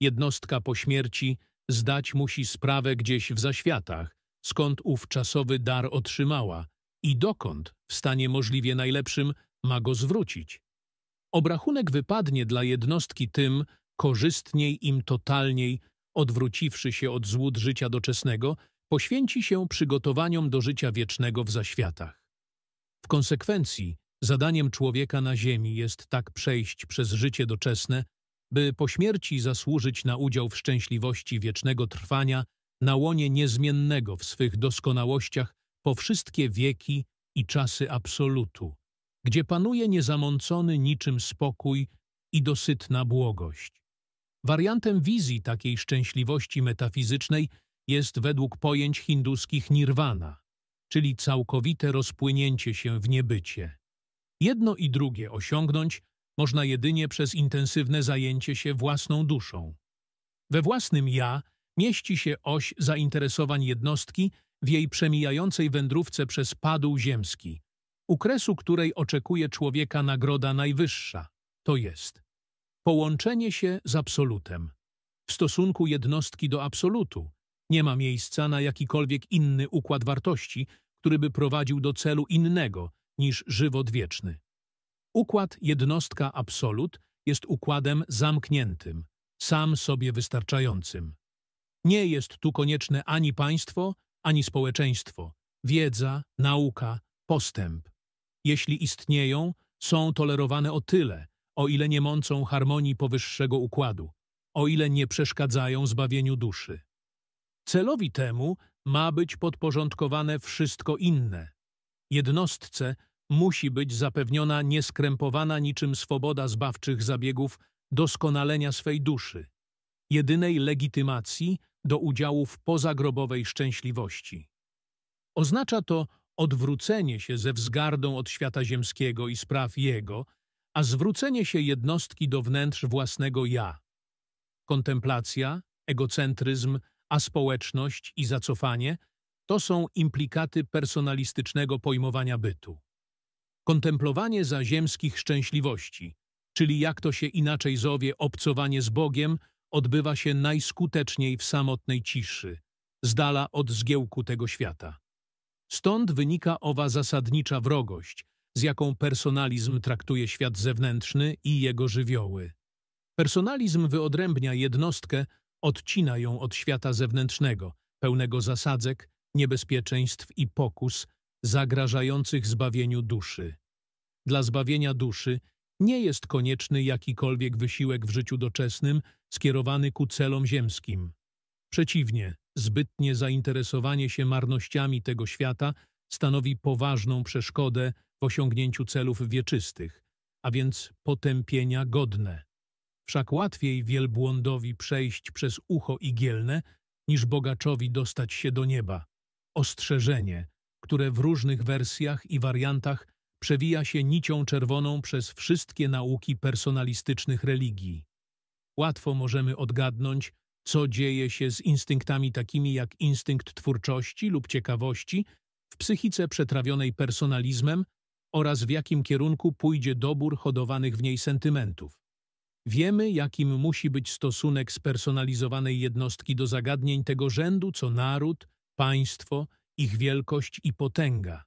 jednostka po śmierci zdać musi sprawę gdzieś w zaświatach, skąd ówczasowy czasowy dar otrzymała i dokąd w stanie możliwie najlepszym – ma go zwrócić. Obrachunek wypadnie dla jednostki tym, korzystniej im totalniej, odwróciwszy się od złód życia doczesnego, poświęci się przygotowaniom do życia wiecznego w zaświatach. W konsekwencji zadaniem człowieka na ziemi jest tak przejść przez życie doczesne, by po śmierci zasłużyć na udział w szczęśliwości wiecznego trwania na łonie niezmiennego w swych doskonałościach po wszystkie wieki i czasy absolutu gdzie panuje niezamącony niczym spokój i dosytna błogość. Wariantem wizji takiej szczęśliwości metafizycznej jest według pojęć hinduskich nirwana, czyli całkowite rozpłynięcie się w niebycie. Jedno i drugie osiągnąć można jedynie przez intensywne zajęcie się własną duszą. We własnym ja mieści się oś zainteresowań jednostki w jej przemijającej wędrówce przez padł ziemski, Ukresu, której oczekuje człowieka nagroda najwyższa, to jest połączenie się z absolutem. W stosunku jednostki do absolutu nie ma miejsca na jakikolwiek inny układ wartości, który by prowadził do celu innego niż żywot wieczny. Układ jednostka-absolut jest układem zamkniętym, sam sobie wystarczającym. Nie jest tu konieczne ani państwo, ani społeczeństwo, wiedza, nauka, postęp jeśli istnieją, są tolerowane o tyle, o ile nie mącą harmonii powyższego układu, o ile nie przeszkadzają zbawieniu duszy. Celowi temu ma być podporządkowane wszystko inne. Jednostce musi być zapewniona nieskrępowana niczym swoboda zbawczych zabiegów doskonalenia swej duszy, jedynej legitymacji do udziału w pozagrobowej szczęśliwości. Oznacza to odwrócenie się ze wzgardą od świata ziemskiego i spraw jego, a zwrócenie się jednostki do wnętrz własnego ja. Kontemplacja, egocentryzm, aspołeczność i zacofanie to są implikaty personalistycznego pojmowania bytu. Kontemplowanie za ziemskich szczęśliwości, czyli jak to się inaczej zowie obcowanie z Bogiem, odbywa się najskuteczniej w samotnej ciszy, z dala od zgiełku tego świata. Stąd wynika owa zasadnicza wrogość, z jaką personalizm traktuje świat zewnętrzny i jego żywioły. Personalizm wyodrębnia jednostkę, odcina ją od świata zewnętrznego, pełnego zasadzek, niebezpieczeństw i pokus zagrażających zbawieniu duszy. Dla zbawienia duszy nie jest konieczny jakikolwiek wysiłek w życiu doczesnym skierowany ku celom ziemskim. Przeciwnie, Zbytnie zainteresowanie się marnościami tego świata stanowi poważną przeszkodę w osiągnięciu celów wieczystych, a więc potępienia godne. Wszak łatwiej wielbłądowi przejść przez ucho igielne, niż bogaczowi dostać się do nieba. Ostrzeżenie, które w różnych wersjach i wariantach przewija się nicią czerwoną przez wszystkie nauki personalistycznych religii. Łatwo możemy odgadnąć, co dzieje się z instynktami takimi jak instynkt twórczości lub ciekawości w psychice przetrawionej personalizmem oraz w jakim kierunku pójdzie dobór hodowanych w niej sentymentów. Wiemy, jakim musi być stosunek spersonalizowanej jednostki do zagadnień tego rzędu, co naród, państwo, ich wielkość i potęga.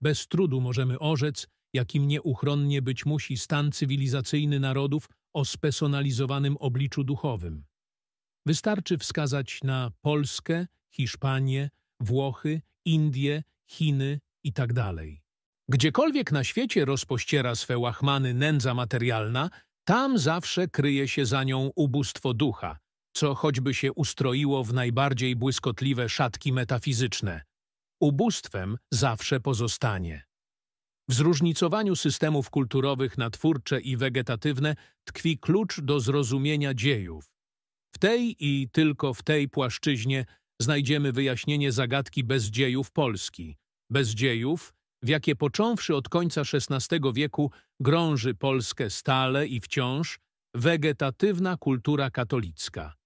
Bez trudu możemy orzec, jakim nieuchronnie być musi stan cywilizacyjny narodów o spersonalizowanym obliczu duchowym. Wystarczy wskazać na Polskę, Hiszpanię, Włochy, Indie, Chiny itd. Tak Gdziekolwiek na świecie rozpościera swe łachmany nędza materialna, tam zawsze kryje się za nią ubóstwo ducha, co choćby się ustroiło w najbardziej błyskotliwe szatki metafizyczne. Ubóstwem zawsze pozostanie. W zróżnicowaniu systemów kulturowych na twórcze i wegetatywne tkwi klucz do zrozumienia dziejów tej i tylko w tej płaszczyźnie znajdziemy wyjaśnienie zagadki bezdziejów Polski. Bezdziejów, w jakie począwszy od końca XVI wieku grąży Polskę stale i wciąż wegetatywna kultura katolicka.